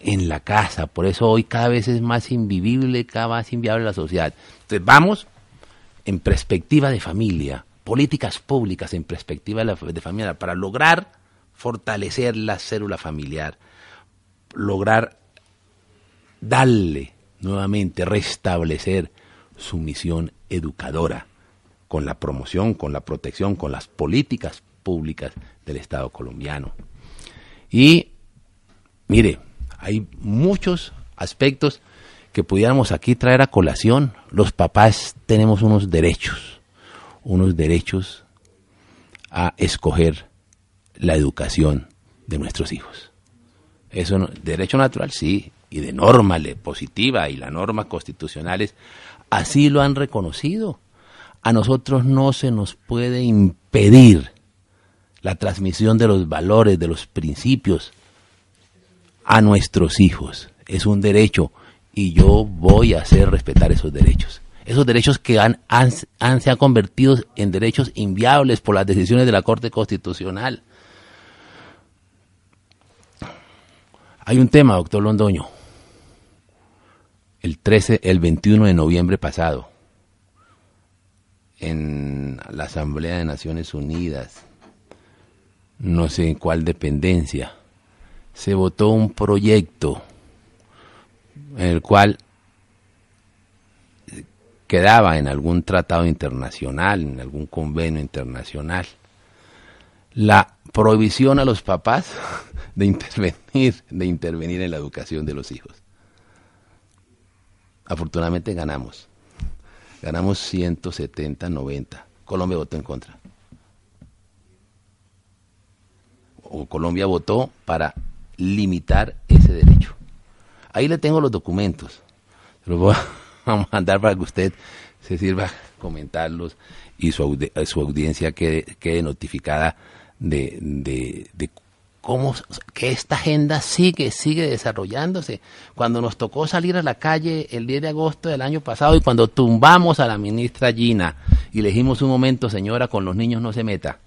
en la casa. Por eso hoy cada vez es más invivible, cada vez más inviable la sociedad. Entonces vamos en perspectiva de familia, políticas públicas en perspectiva de familia, para lograr fortalecer la célula familiar, lograr darle nuevamente, restablecer su misión educadora con la promoción, con la protección, con las políticas públicas del Estado colombiano. Y mire, hay muchos aspectos que pudiéramos aquí traer a colación. Los papás tenemos unos derechos, unos derechos a escoger la educación de nuestros hijos. Eso, derecho natural sí, y de norma positiva y norma constitucional es. Así lo han reconocido. A nosotros no se nos puede impedir la transmisión de los valores, de los principios a nuestros hijos. Es un derecho y yo voy a hacer respetar esos derechos. Esos derechos que han, se han convertido en derechos inviables por las decisiones de la Corte Constitucional. Hay un tema, doctor Londoño, el el 21 de noviembre pasado, en la Asamblea de Naciones Unidas, no sé en cuál dependencia, se votó un proyecto en el cual quedaba en algún tratado internacional, en algún convenio internacional, la prohibición a los papás [LAUGHS] de intervenir, de intervenir en la educación de los hijos. Afortunadamente ganamos. Ganamos 170, 90. Colombia votó en contra. O Colombia votó para limitar ese derecho. Ahí le tengo los documentos. Los voy [LAUGHS] a mandar para que usted se sirva comentarlos y su, audiencia quede, quede notificada de, de, de que esta agenda sigue, sigue desarrollándose. Cuando nos tocó salir a la calle el 10 de agosto del año pasado y cuando tumbamos a la ministra Gina y le dijimos un momento, señora, con los niños no se meta.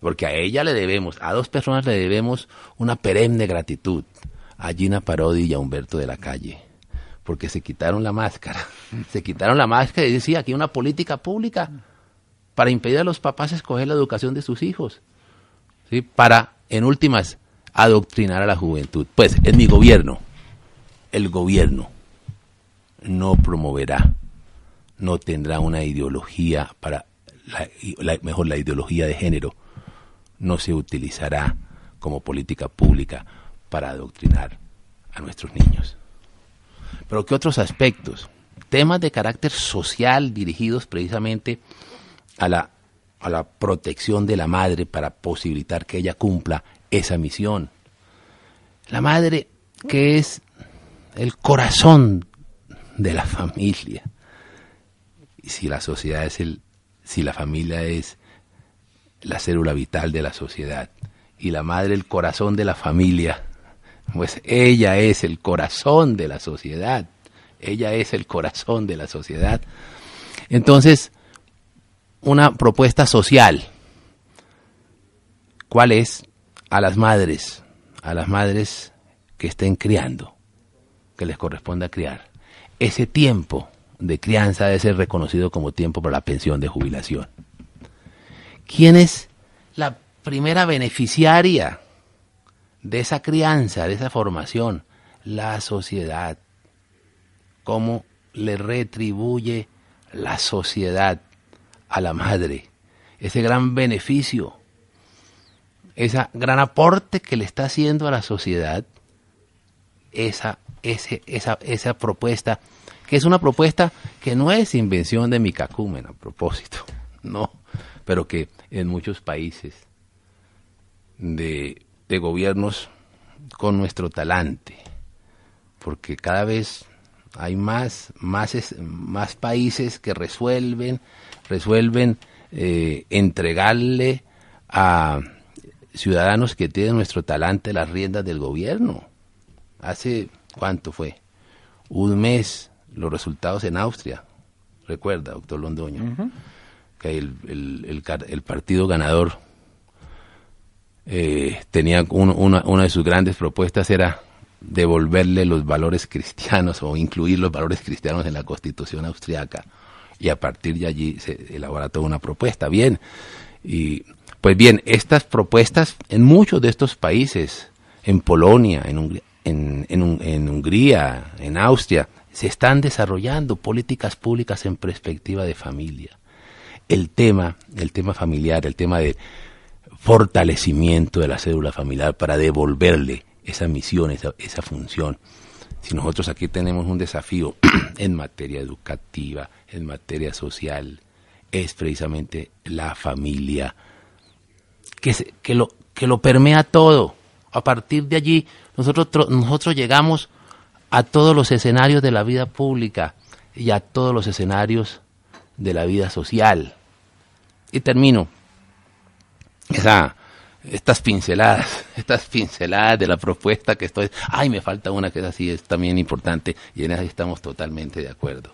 Porque a ella le debemos, a dos personas le debemos una perenne gratitud, a Gina Parodi y a Humberto de la Calle porque se quitaron la máscara. [LAUGHS] Se quitaron la máscara y decía, aquí una política pública para impedir a los papás escoger la educación de sus hijos. ¿sí? Para en últimas, adoctrinar a la juventud. Pues es mi gobierno. El gobierno no promoverá, no tendrá una ideología para, mejor, la ideología de género no se utilizará como política pública para adoctrinar a nuestros niños. Pero ¿qué otros aspectos? Temas de carácter social dirigidos precisamente a la a la protección de la madre para posibilitar que ella cumpla esa misión. La madre que es el corazón de la familia. Y si la sociedad es el si la familia es la célula vital de la sociedad y la madre el corazón de la familia, pues ella es el corazón de la sociedad. Ella es el corazón de la sociedad. Entonces, una propuesta social. ¿Cuál es? A las madres, a las madres que estén criando, que les corresponda criar. Ese tiempo de crianza debe ser reconocido como tiempo para la pensión de jubilación. ¿Quién es la primera beneficiaria de esa crianza, de esa formación? La sociedad. ¿Cómo le retribuye la sociedad a la madre, ese gran beneficio, ese gran aporte que le está haciendo a la sociedad, esa, ese, esa, esa propuesta, que es una propuesta que no es invención de Micacumen a propósito, [LAUGHS] no, pero que en muchos países de, de gobiernos con nuestro talante, porque cada vez hay más, más, países que resuelven, resuelven eh, entregarle a ciudadanos que tienen nuestro talante las riendas del gobierno. Hace, ¿cuánto fue? Un mes, los resultados en Austria. Recuerda, doctor Londoño, que el, partido ganador eh, tenía una de sus grandes propuestas era devolverle los valores cristianos o incluir los valores cristianos en la constitución austriaca. Y a partir de allí se elabora toda una propuesta. Bien, y pues bien, estas propuestas en muchos de estos países, en Polonia, en, Hungría, en, Hungría, en Austria, se están desarrollando políticas públicas en perspectiva de familia. El tema, el tema familiar, el tema de fortalecimiento de la cédula familiar para devolverle esa misión, esa, función. Si nosotros aquí tenemos un desafío [CLEARS THROAT] en materia educativa, en materia social, es precisamente la familia, que, que, lo, que lo permea todo. A partir de allí, nosotros, nosotros llegamos a todos los escenarios de la vida pública y a todos los escenarios de la vida social. Y termino. Esa, estas pinceladas, [LAUGHS] estas pinceladas de la propuesta que estoy. Ay, me falta una que es así, es también importante, y en eso estamos totalmente de acuerdo.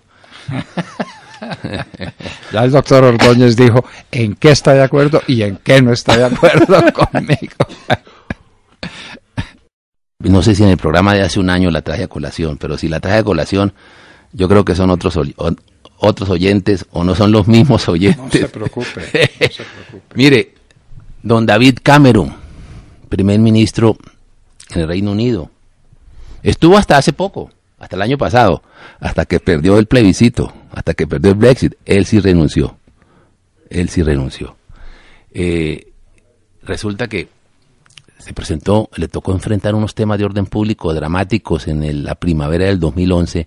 [LAUGHS] ya el doctor Ordóñez dijo en qué está de acuerdo y en qué no está de acuerdo [LAUGHS] conmigo. no sé si en el programa de hace un año la traje a colación, pero si la traje a colación, yo creo que son otros, otros oyentes o no son los mismos oyentes. No se preocupe. No se preocupe. Mire, Don David Cameron, primer ministro en el Reino Unido. Estuvo hasta hace poco, hasta el año pasado, hasta que perdió el plebiscito, hasta que perdió el Brexit. Él sí renunció. Él sí renunció. Eh, resulta que se presentó, le tocó enfrentar unos temas de orden público dramáticos en la primavera del 2011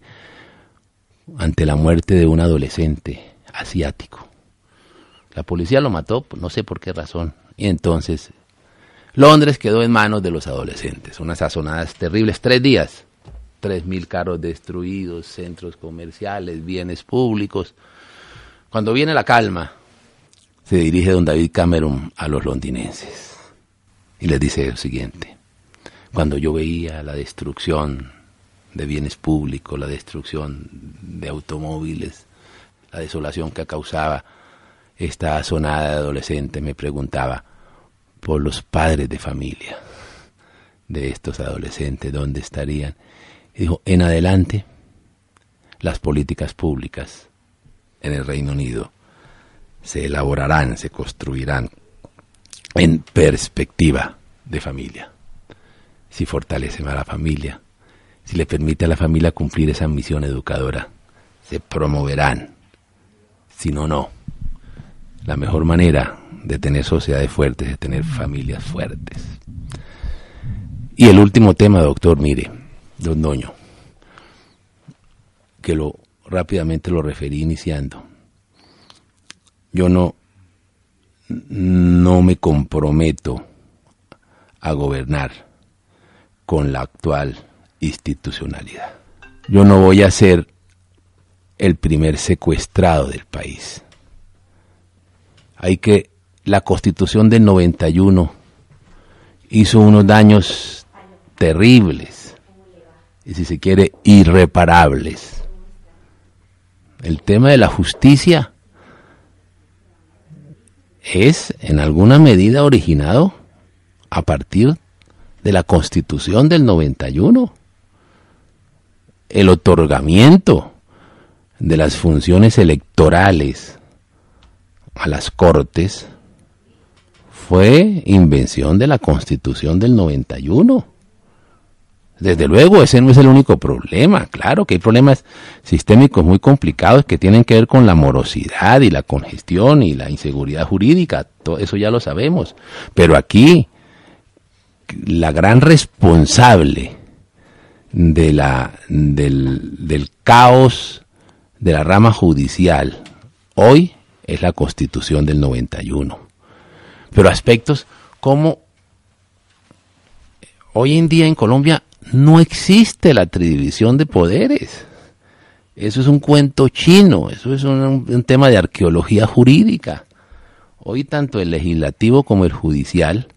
ante la muerte de un adolescente asiático. La policía lo mató, pues, no sé por qué razón, y entonces Londres quedó en manos de los adolescentes. Unas sazonadas terribles, tres días. Tres mil carros destruidos, centros comerciales, bienes públicos. Cuando viene la calma, se dirige don David Cameron a los londinenses y les dice lo siguiente. Cuando yo veía la destrucción de bienes públicos, la destrucción de automóviles, la desolación que causaba esta sonada adolescente me preguntaba por los padres de familia de estos adolescentes, dónde estarían. dijo, en adelante, las políticas públicas en el Reino Unido se elaborarán, se construirán en perspectiva de familia. Si fortalecen a la familia, si le permite a la familia cumplir esa misión educadora, se promoverán. Si no, no. La mejor manera de tener sociedades fuertes es tener familias fuertes. Y el último tema, doctor, mire, don Doño, que lo rápidamente lo referí iniciando. Yo no, no me comprometo a gobernar con la actual institucionalidad. Yo no voy a ser el primer secuestrado del país hay que la constitución del 91 hizo unos daños terribles y si se quiere irreparables. El tema de la justicia es en alguna medida originado a partir de la constitución del 91. El otorgamiento de las funciones electorales a las Cortes fue invención de la Constitución del 91. Desde luego, ese no es el único problema. Claro que hay problemas sistémicos muy complicados que tienen que ver con la morosidad y la congestión y la inseguridad jurídica. Todo eso ya lo sabemos. Pero aquí, la gran responsable de la, del, del caos de la rama judicial hoy es la constitución del 91. Pero aspectos como hoy en día en Colombia no existe la tridivisión de poderes. Eso es un cuento chino, eso es un, un tema de arqueología jurídica. Hoy tanto el legislativo como el judicial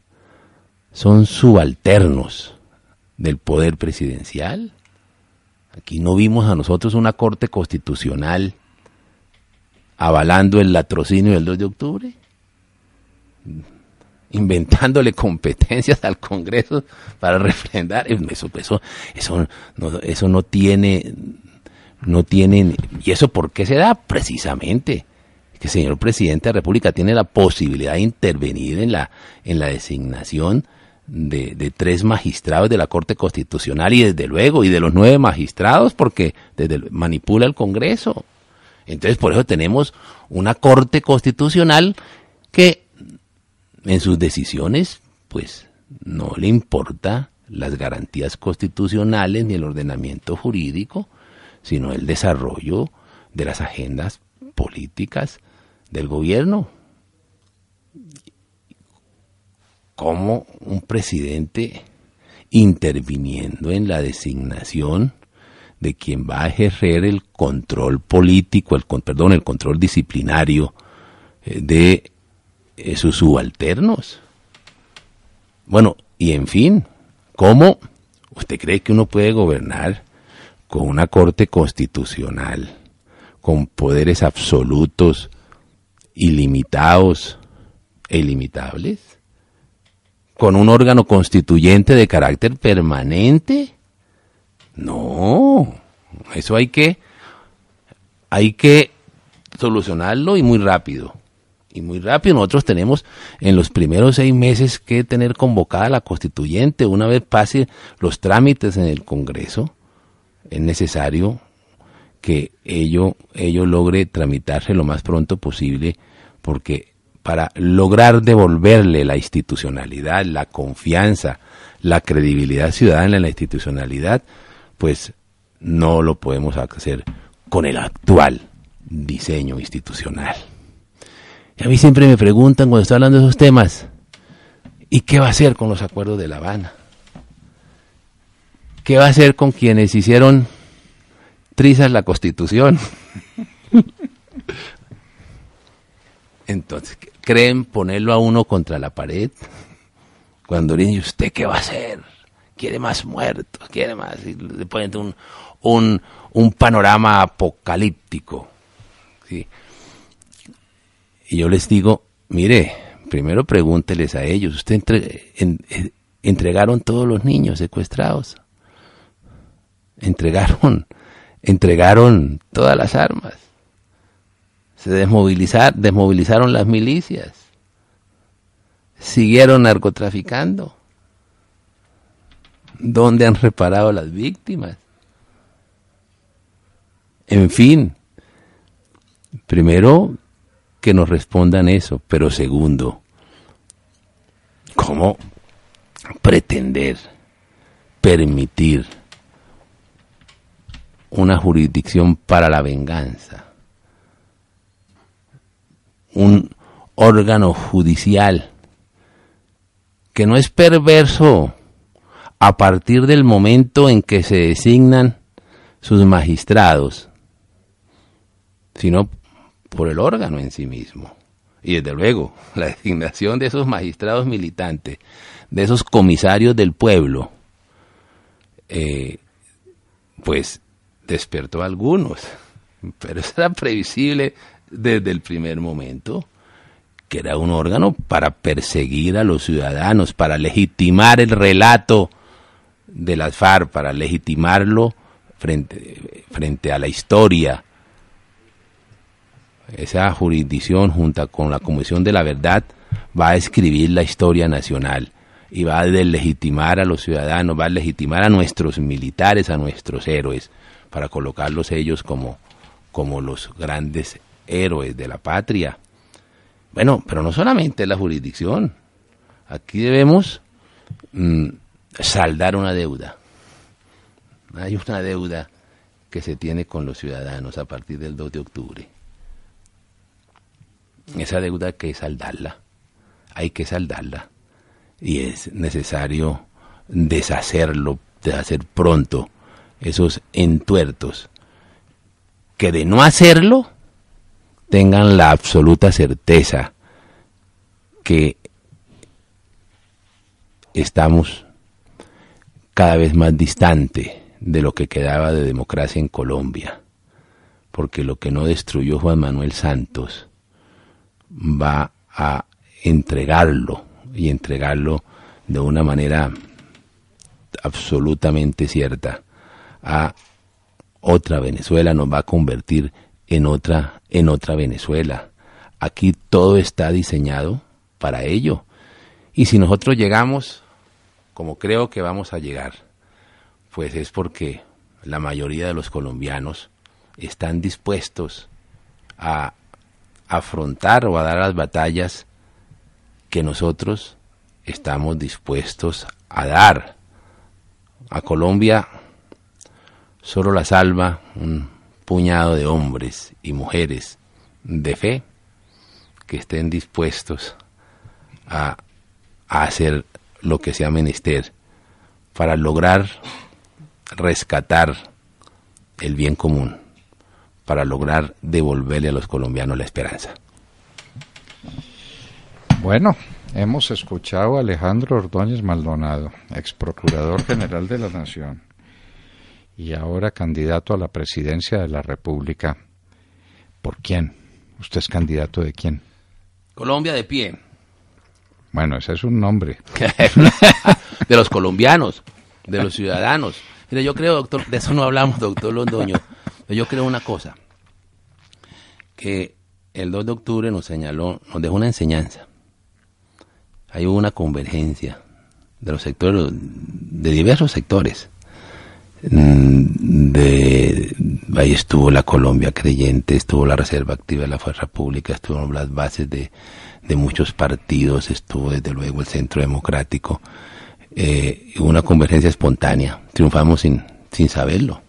son subalternos del poder presidencial. Aquí no vimos a nosotros una corte constitucional avalando el latrocinio del 2 de octubre, inventándole [LAUGHS] competencias al Congreso para refrendar. Eso, eso, eso, no, eso no tiene, no ¿y eso por qué se da? Precisamente que el señor presidente de la República tiene la posibilidad de intervenir en la, en la designación de, de, tres magistrados de la Corte Constitucional y desde luego, y de los nueve magistrados, porque desde, manipula el Congreso. Entonces, por eso tenemos una Corte Constitucional que en sus decisiones, pues, no le importa las garantías constitucionales ni el ordenamiento jurídico, sino el desarrollo de las agendas políticas del gobierno. Como un presidente interviniendo en la designación de quien va a ejercer el control político, el perdón, el control disciplinario eh, de eh, sus subalternos. Bueno, y en fin, ¿cómo usted cree que uno puede gobernar con una corte constitucional, con poderes absolutos, ilimitados e ilimitables? ¿Con un órgano constituyente de carácter permanente? No, eso hay que, hay que solucionarlo y muy rápido. Y muy rápido, nosotros tenemos en los primeros seis meses que tener convocada la constituyente. Una vez pase los trámites en el Congreso, es necesario que ello, ello logre tramitarse lo más pronto posible, porque para lograr devolverle la institucionalidad, la confianza, la credibilidad ciudadana en la institucionalidad, pues no lo podemos hacer con el actual diseño institucional. Y a mí siempre me preguntan cuando estoy hablando de esos temas, ¿y qué va a hacer con los acuerdos de La Habana? ¿Qué va a hacer con quienes hicieron trizas la Constitución? [LAUGHS] Entonces, ¿creen ponerlo a uno contra la pared? Cuando le dice, ¿usted qué va a hacer? quiere más muertos, quiere más. Y le ponen un, un, panorama apocalíptico. ¿sí? Y yo les digo, mire, primero pregúnteles a ellos, ¿usted eh, entregaron todos los niños secuestrados? Entregaron, entregaron todas las armas. Se desmovilizar, desmovilizaron las milicias. Siguieron narcotraficando ¿Dónde han reparado las víctimas? En fin, primero que nos respondan eso, pero segundo, ¿cómo pretender permitir una jurisdicción para la venganza? Un órgano judicial que no es perverso, a partir del momento en que se designan sus magistrados, sino por el órgano en sí mismo. Y desde luego, [LAUGHS] la designación de esos magistrados militantes, de esos comisarios del pueblo, eh, pues despertó a algunos, [LAUGHS] pero eso era previsible desde el primer momento que era un órgano para perseguir a los ciudadanos, para legitimar el relato de las FARC para legitimarlo frente, frente a la historia. Esa jurisdicción, junto con la Comisión de la Verdad, va a escribir la historia nacional y va a legitimar a los ciudadanos, va a legitimar a nuestros militares, a nuestros héroes, para colocarlos ellos como, como los grandes héroes de la patria. Bueno, pero no solamente la jurisdicción. Aquí debemos mm, saldar una deuda. Hay una deuda que se tiene con los ciudadanos a partir del 2 de octubre. Esa deuda hay que saldarla, hay que saldarla. Y es necesario deshacerlo, deshacer pronto esos entuertos que de no hacerlo tengan la absoluta certeza que estamos cada vez más distante de lo que quedaba de democracia en Colombia, porque lo que no destruyó Juan Manuel Santos va a entregarlo y entregarlo de una manera absolutamente cierta a otra Venezuela, nos va a convertir en otra, en otra Venezuela. Aquí todo está diseñado para ello. Y si nosotros llegamos como creo que vamos a llegar, pues es porque la mayoría de los colombianos están dispuestos a afrontar o a dar las batallas que nosotros estamos dispuestos a dar. A Colombia solo la salva un puñado de hombres y mujeres de fe que estén dispuestos a, a hacer lo que sea menester para lograr rescatar el bien común, para lograr devolverle a los colombianos la esperanza. Bueno, hemos escuchado a Alejandro Ordóñez Maldonado, ex procurador general de la Nación y ahora candidato a la presidencia de la República. ¿Por quién? ¿Usted es candidato de quién? Colombia de pie. Bueno, ese es un nombre. [LAUGHS] de los colombianos, de los ciudadanos. Mire, yo creo, doctor, de eso no hablamos, doctor Londoño. Yo creo una cosa, que el 2 de octubre nos señaló, nos dejó una enseñanza. Hay una convergencia de los sectores, de diversos sectores. Mm, de, ahí estuvo la Colombia creyente, estuvo la Reserva Activa de la Fuerza Pública, estuvieron las bases de, de muchos partidos, estuvo desde luego el Centro Democrático, eh, una convergencia espontánea, triunfamos sin, sin saberlo,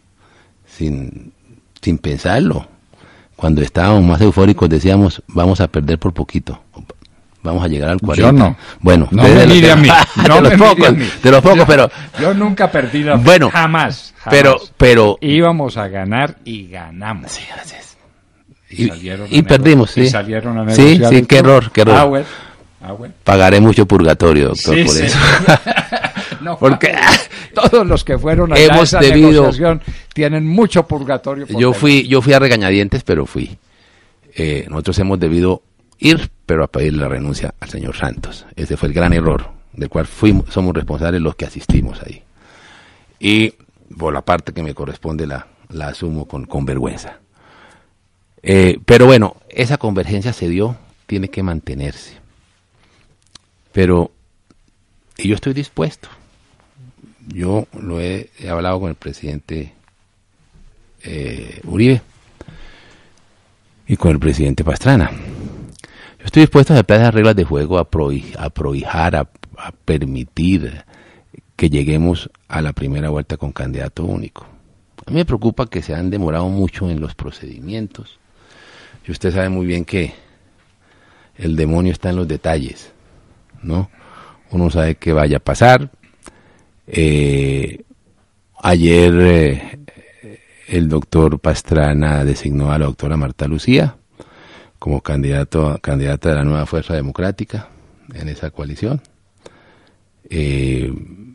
sin, sin pensarlo. Cuando estábamos más eufóricos decíamos, vamos a perder por poquito, vamos a llegar al 40. Yo no. Bueno, no mí. No de, los pocos, de los pocos, pero... Yo nunca perdí Bueno, jamás, Pero, pero... Íbamos a ganar y ganamos. gracias. Y, perdimos, sí. sí, qué error, qué error. Pagaré mucho purgatorio, doctor, por eso. [LAUGHS] porque todos los que fueron a esa debido, tienen mucho purgatorio. yo, fui, yo fui a regañadientes, pero fui. Eh, nosotros hemos debido ir, pero a pedir la renuncia al señor Santos. Ese fue el gran error del cual fuimos, somos responsables los que asistimos ahí. Y por la parte que me corresponde la, la asumo con, con vergüenza. Eh, pero bueno, esa convergencia se dio, tiene que mantenerse. Pero yo estoy dispuesto. Yo lo he, hablado con el presidente eh, Uribe y con el presidente Pastrana. Yo estoy dispuesto a aceptar las reglas de juego, a, prohijar, a permitir que lleguemos a la primera vuelta con candidato único. A mí me preocupa que se han demorado mucho en los procedimientos y usted sabe muy bien que el demonio está en los detalles, ¿no? Uno sabe qué vaya a pasar. Eh, ayer eh, el doctor Pastrana designó a la doctora Marta Lucía como candidato, candidata de la nueva fuerza democrática en esa coalición. Eh,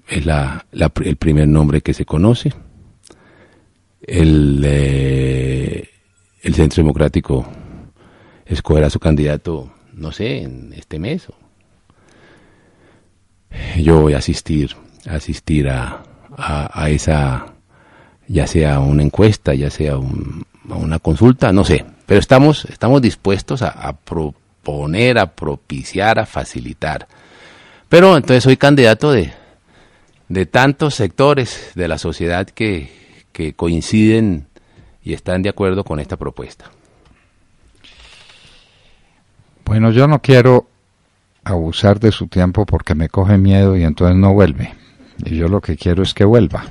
es el primer nombre que se conoce. el Centro Democrático a su candidato, no sé, en este mes. Yo voy a asistir, a asistir a, esa, ya sea una encuesta, ya sea a una consulta, no sé. Pero estamos, estamos dispuestos a, a proponer, a propiciar, a facilitar. Pero entonces soy candidato de, de tantos sectores de la sociedad que, que coinciden y están de acuerdo con esta propuesta. Bueno, yo no quiero abusar de su tiempo porque me coge miedo y entonces no vuelve. Y yo lo que quiero es que vuelva.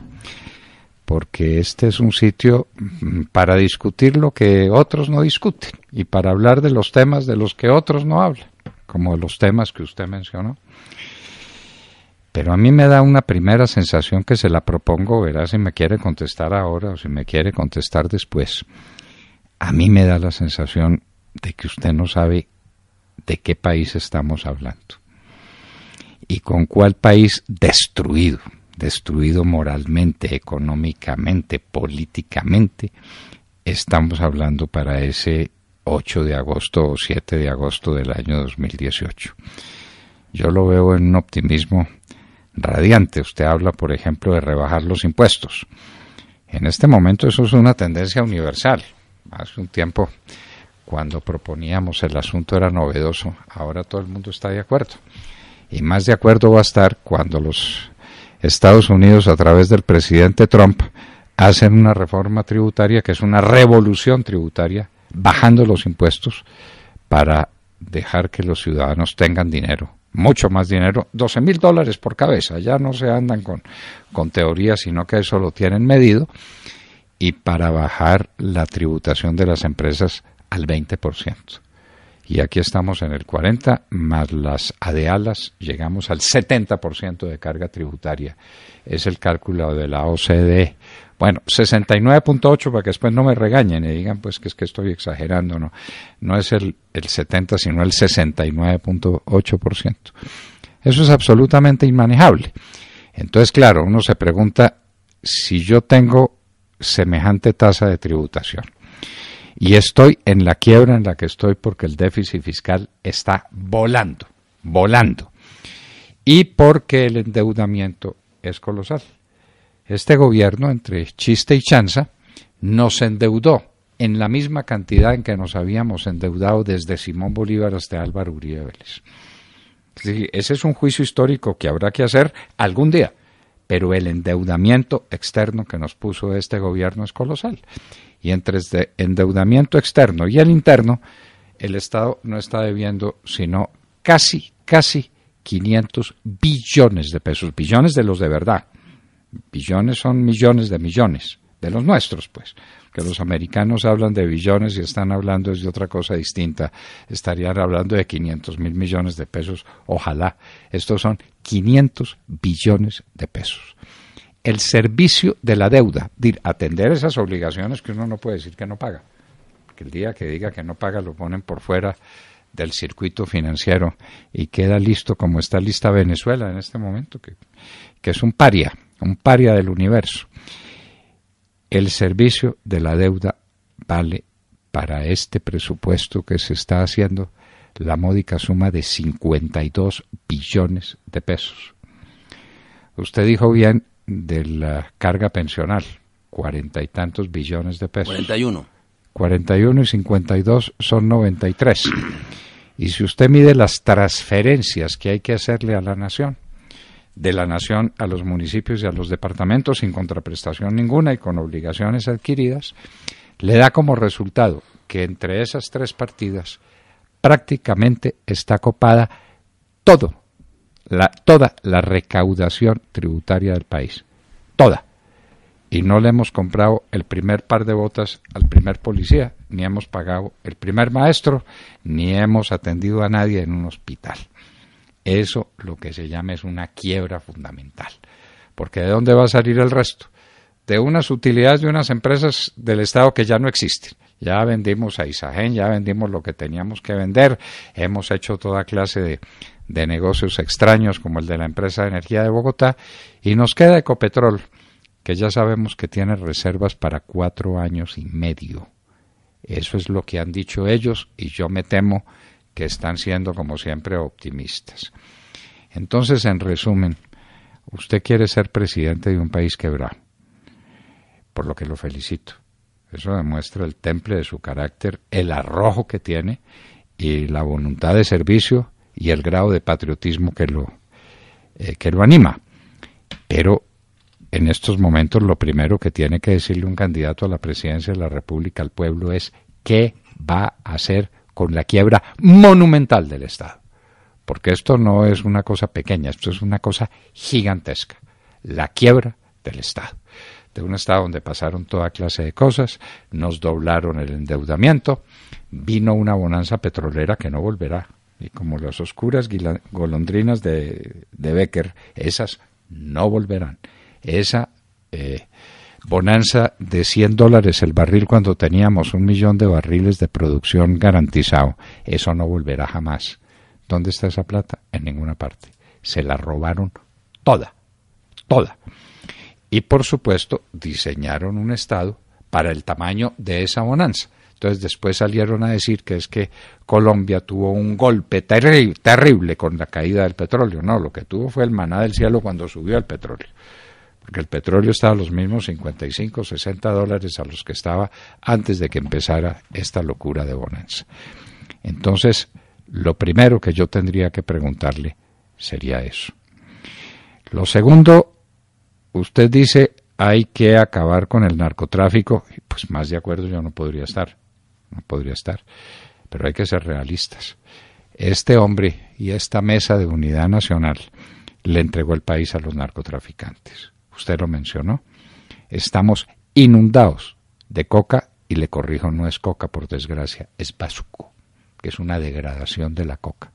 Porque este es un sitio mm, para discutir lo que otros no discuten y para hablar de los temas de los que otros no hablan, como los temas que usted mencionó. Pero a mí me da una primera sensación que se la propongo, verá si me quiere contestar ahora o si me quiere contestar después. A mí me da la sensación de que usted no sabe de qué país estamos hablando y con cuál país destruido, destruido moralmente, económicamente, políticamente, estamos hablando para ese 8 de agosto o 7 de agosto del año 2018. Yo lo veo en un optimismo radiante. Usted habla, por ejemplo, de rebajar los impuestos. En este momento eso es una tendencia universal. Hace un tiempo cuando proponíamos el asunto era novedoso, ahora todo el mundo está de acuerdo. Y más de acuerdo va a estar cuando los Estados Unidos, a través del presidente Trump, hacen una reforma tributaria que es una revolución tributaria, bajando los impuestos para dejar que los ciudadanos tengan dinero, mucho más dinero, 12 mil dólares por cabeza, ya no se andan con, con teorías, sino que eso lo tienen medido, y para bajar la tributación de las empresas al 20%. Y aquí estamos en el 40, más las adealas, llegamos al 70% de carga tributaria. Es el cálculo de la OCDE. Bueno, 69.8 para que después no me regañen y digan pues que es que estoy exagerando. No, no es el, el 70, sino el 69.8%. Eso es absolutamente inmanejable. Entonces, claro, uno se pregunta si yo tengo semejante tasa de tributación y estoy en la quiebra en la que estoy porque el déficit fiscal está volando, volando. Y porque el endeudamiento es colosal. Este gobierno, entre chiste y chanza, nos endeudó en la misma cantidad en que nos habíamos endeudado desde Simón Bolívar hasta Álvaro Uribe Vélez. ese es un juicio histórico que habrá que hacer algún día pero el endeudamiento externo que nos puso este gobierno es colosal. Y entre este endeudamiento externo y el interno, el Estado no está debiendo sino casi, casi 500 billones de pesos, billones de los de verdad. Billones son millones de millones, de los nuestros, pues, que los americanos hablan de billones y están hablando de otra cosa distinta. Estarían hablando de 500 mil millones de pesos, ojalá. Estos son 500 billones de pesos el servicio de la deuda, atender esas obligaciones que uno no puede decir que no paga. Que el día que diga que no paga lo ponen por fuera del circuito financiero y queda listo como está lista Venezuela en este momento, que, que es un paria, un paria del universo. El servicio de la deuda vale para este presupuesto que se está haciendo la módica suma de 52 billones de pesos. Usted dijo bien de la carga pensional, cuarenta y tantos billones de pesos. 41. 41 y 52 son 93. Y si usted mide las transferencias que hay que hacerle a la nación, de la nación a los municipios y a los departamentos sin contraprestación ninguna y con obligaciones adquiridas, le da como resultado que entre esas tres partidas prácticamente está copada todo, la, toda la recaudación tributaria del país, toda. Y no le hemos comprado el primer par de botas al primer policía, ni hemos pagado el primer maestro, ni hemos atendido a nadie en un hospital. Eso lo que se llama es una quiebra fundamental. Porque ¿de dónde va a salir el resto? De unas utilidades de unas empresas del Estado que ya no existen. Ya vendimos a Isagen, ya vendimos lo que teníamos que vender, hemos hecho toda clase de, de negocios extraños como el de la empresa de energía de Bogotá y nos queda Ecopetrol, que ya sabemos que tiene reservas para cuatro años y medio. Eso es lo que han dicho ellos y yo me temo que están siendo, como siempre, optimistas. Entonces, en resumen, usted quiere ser presidente de un país quebrado, por lo que lo felicito. Eso demuestra el temple de su carácter, el arrojo que tiene y la voluntad de servicio y el grado de patriotismo que lo, eh, que lo anima. Pero en estos momentos lo primero que tiene que decirle un candidato a la presidencia de la República al pueblo es qué va a hacer con la quiebra monumental del Estado. Porque esto no es una cosa pequeña, esto es una cosa gigantesca. La quiebra del Estado. De un Estado donde pasaron toda clase de cosas, nos doblaron el endeudamiento, vino una bonanza petrolera que no volverá. Y como las oscuras golondrinas de, Becker, esas no volverán. Esa eh, bonanza de 100 dólares el barril cuando teníamos un millón de barriles de producción garantizado. Eso no volverá jamás. ¿Dónde está esa plata? En ninguna parte. Se la robaron toda, toda. Y por supuesto diseñaron un Estado para el tamaño de esa bonanza. Entonces después salieron a decir que es que Colombia tuvo un golpe terrible con la caída del petróleo. No, lo que tuvo fue el maná del cielo cuando subió el petróleo porque el petróleo estaba a los mismos 55, 60 dólares a los que estaba antes de que empezara esta locura de bonanza. Entonces, lo primero que yo tendría que preguntarle sería eso. Lo segundo, usted dice hay que acabar con el narcotráfico, pues más de acuerdo yo no podría estar, no podría estar, pero hay que ser realistas. Este hombre y esta mesa de unidad nacional le entregó el país a los narcotraficantes usted lo mencionó, estamos inundados de coca y le corrijo, no es coca por desgracia, es bazuco, que es una degradación de la coca,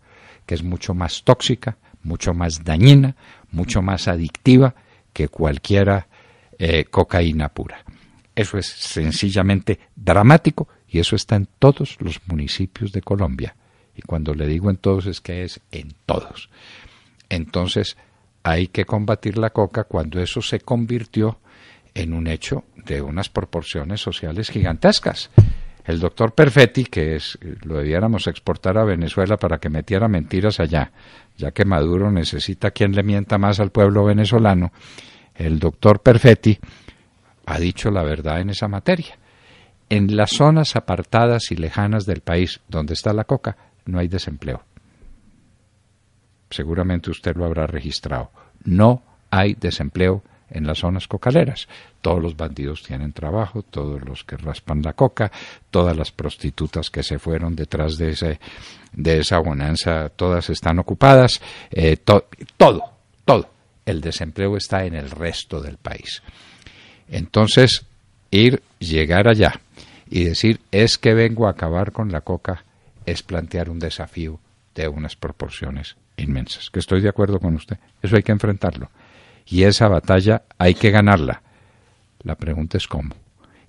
que es mucho más tóxica, mucho más dañina, mucho más adictiva que cualquiera eh, cocaína pura. Eso es sencillamente dramático y eso está en todos los municipios de Colombia. Y cuando le digo en todos es que es en todos. Entonces, hay que combatir la coca cuando eso se convirtió en un hecho de unas proporciones sociales gigantescas. El doctor Perfetti, que es, lo debiéramos exportar a Venezuela para que metiera mentiras allá, ya que Maduro necesita quien le mienta más al pueblo venezolano, el doctor Perfetti ha dicho la verdad en esa materia. En las zonas apartadas y lejanas del país donde está la coca no hay desempleo seguramente usted lo habrá registrado, no hay desempleo en las zonas cocaleras. Todos los bandidos tienen trabajo, todos los que raspan la coca, todas las prostitutas que se fueron detrás de, ese, de esa bonanza, todas están ocupadas, eh, todo, todo. El desempleo está en el resto del país. Entonces, ir, llegar allá y decir es que vengo a acabar con la coca es plantear un desafío de unas proporciones inmensas, que estoy de acuerdo con usted. Eso hay que enfrentarlo. Y esa batalla hay que ganarla. La pregunta es cómo.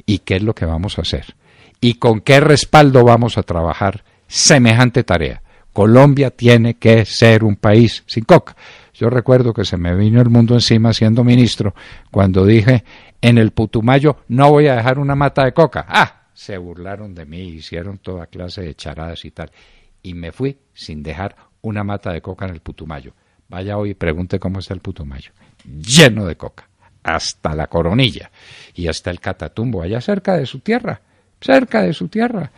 ¿Y qué es lo que vamos a hacer? ¿Y con qué respaldo vamos a trabajar semejante tarea? Colombia tiene que ser un país sin coca. Yo recuerdo que se me vino el mundo encima siendo ministro cuando dije, en el Putumayo no voy a dejar una mata de coca. Ah, se burlaron de mí, hicieron toda clase de charadas y tal. Y me fui sin dejar una mata de coca en el Putumayo. Vaya hoy y pregunte cómo está el Putumayo. Lleno de coca, hasta la coronilla. Y hasta el Catatumbo, allá cerca de su tierra, cerca de su tierra.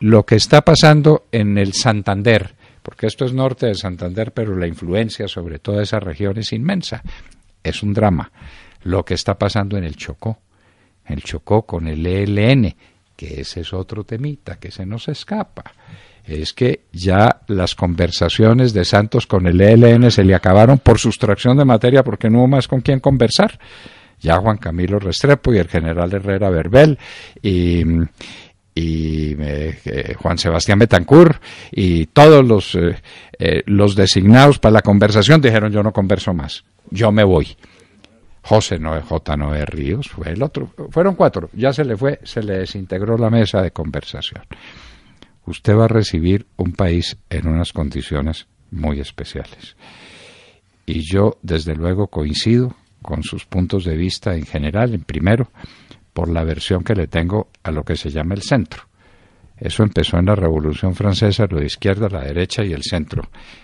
lo que está pasando en el Santander, porque esto es norte de Santander, pero la influencia sobre toda esa región es inmensa. Es un drama. Lo que está pasando en el Chocó, el Chocó con el ELN, que ese es otro temita que se nos escapa es que ya las conversaciones de Santos con el ELN se le acabaron por sustracción de materia porque no hubo más con quién conversar. Ya Juan Camilo Restrepo y el general Herrera Verbel y, eh, eh, Juan Sebastián Betancourt y todos los, eh, los designados para la conversación dijeron yo no converso más, yo me voy. José Noé J. Noé Ríos fue el otro, fueron cuatro, ya se le fue, se le desintegró la mesa de conversación usted va a recibir un país en unas condiciones muy especiales. Y yo, desde luego, coincido con sus puntos de vista en general, en primero, por la versión que le tengo a lo que se llama el centro. Eso empezó en la Revolución Francesa, lo de izquierda, la derecha y el centro.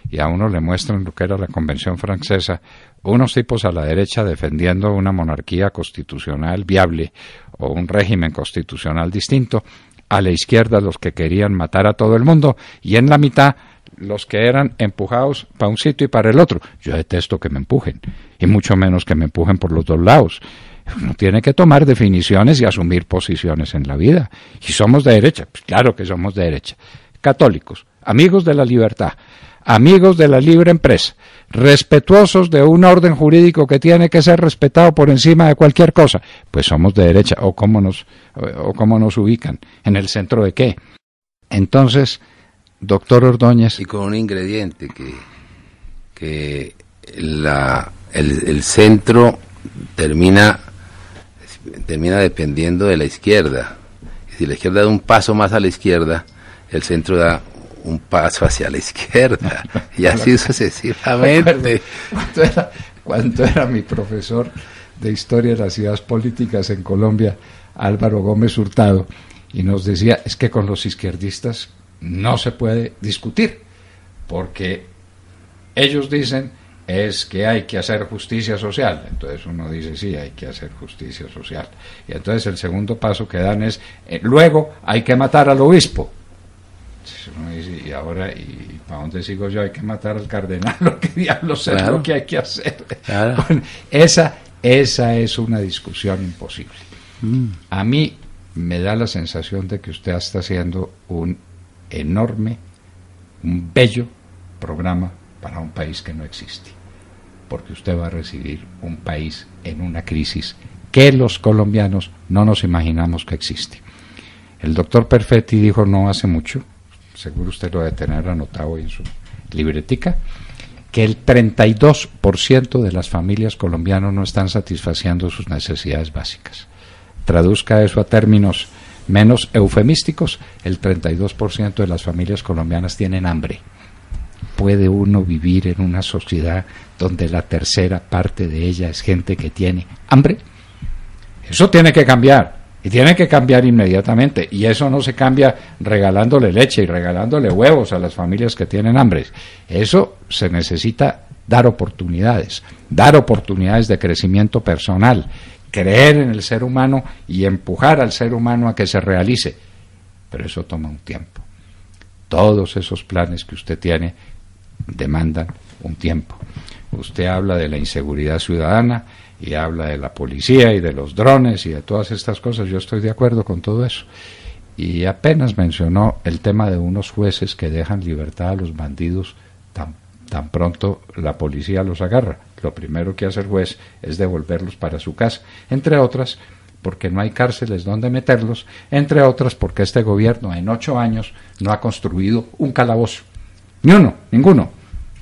Y a uno le muestran lo que era la Convención Francesa, unos tipos a la derecha defendiendo una monarquía constitucional viable o un régimen constitucional distinto, a la izquierda los que querían matar a todo el mundo y en la mitad los que eran empujados para un sitio y para el otro. Yo detesto que me empujen, y mucho menos que me empujen por los dos lados. Uno tiene que tomar definiciones y asumir posiciones en la vida. Y somos de derecha, pues claro que somos de derecha. Católicos, amigos de la libertad amigos de la libre empresa, respetuosos de un orden jurídico que tiene que ser respetado por encima de cualquier cosa, pues somos de derecha, o cómo nos, nos ubican, en el centro de qué. Entonces, doctor Ordóñez. Y con un ingrediente que, que la, el, centro termina, termina dependiendo de la izquierda. Si la izquierda da un paso más a la izquierda, el centro da un paso hacia la izquierda [LAUGHS] y así sucesivamente. Cuando era, mi profesor de Historia de las Ciudades Políticas en Colombia, Álvaro Gómez Hurtado, y nos decía, es que con los izquierdistas no se puede discutir, porque ellos dicen es que hay que hacer justicia social. Entonces uno dice, sí, hay que hacer justicia social. Y entonces el segundo paso que dan es, eh, luego hay que matar al obispo y ahora, ¿y para dónde sigo yo? Hay que matar al cardenal, [LAUGHS] lo que diablos es lo que hay que hacer. esa, esa es una discusión imposible. Mm. A mí me da la sensación de que usted está haciendo un enorme, un bello programa para un país que no existe, porque usted va a recibir un país en una crisis que los colombianos no nos imaginamos que existe. El doctor Perfetti dijo no hace mucho seguro usted lo debe tener anotado en su libretica, que el 32% de las familias colombianas no están satisfaciendo sus necesidades básicas. Traduzca eso a términos menos eufemísticos, el 32% de las familias colombianas tienen hambre. ¿Puede uno vivir en una sociedad donde la tercera parte de ella es gente que tiene hambre? Eso tiene que cambiar. Y tiene que cambiar inmediatamente. Y eso no se cambia regalándole leche y regalándole huevos a las familias que tienen hambre. Eso se necesita dar oportunidades, dar oportunidades de crecimiento personal, creer en el ser humano y empujar al ser humano a que se realice. Pero eso toma un tiempo. Todos esos planes que usted tiene demandan un tiempo. Usted habla de la inseguridad ciudadana, y habla de la policía y de los drones y de todas estas cosas. Yo estoy de acuerdo con todo eso. Y apenas mencionó el tema de unos jueces que dejan libertad a los bandidos tan, tan pronto la policía los agarra. Lo primero que hace el juez es devolverlos para su casa, entre otras porque no hay cárceles donde meterlos, entre otras porque este gobierno en ocho años no ha construido un calabozo. Ni uno, ninguno.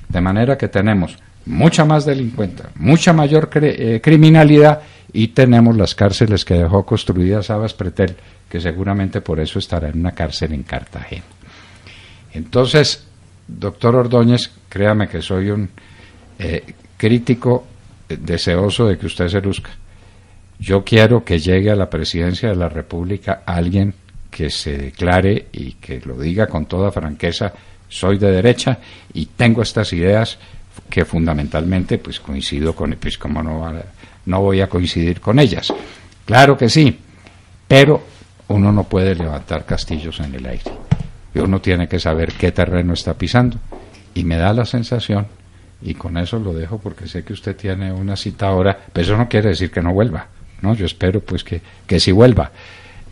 De manera que tenemos mucha más delincuente, mucha mayor eh, criminalidad y tenemos las cárceles que dejó construidas Sabas Pretel, que seguramente por eso estará en una cárcel en Cartagena. Entonces, doctor Ordóñez, créame que soy un eh, crítico eh, deseoso de que usted se luzca. Yo quiero que llegue a la presidencia de la República alguien que se declare y que lo diga con toda franqueza, soy de derecha y tengo estas ideas que fundamentalmente pues coincido con pues como no no voy a coincidir con ellas claro que sí pero uno no puede levantar castillos en el aire uno tiene que saber qué terreno está pisando y me da la sensación y con eso lo dejo porque sé que usted tiene una cita ahora pero eso no quiere decir que no vuelva no yo espero pues que que sí vuelva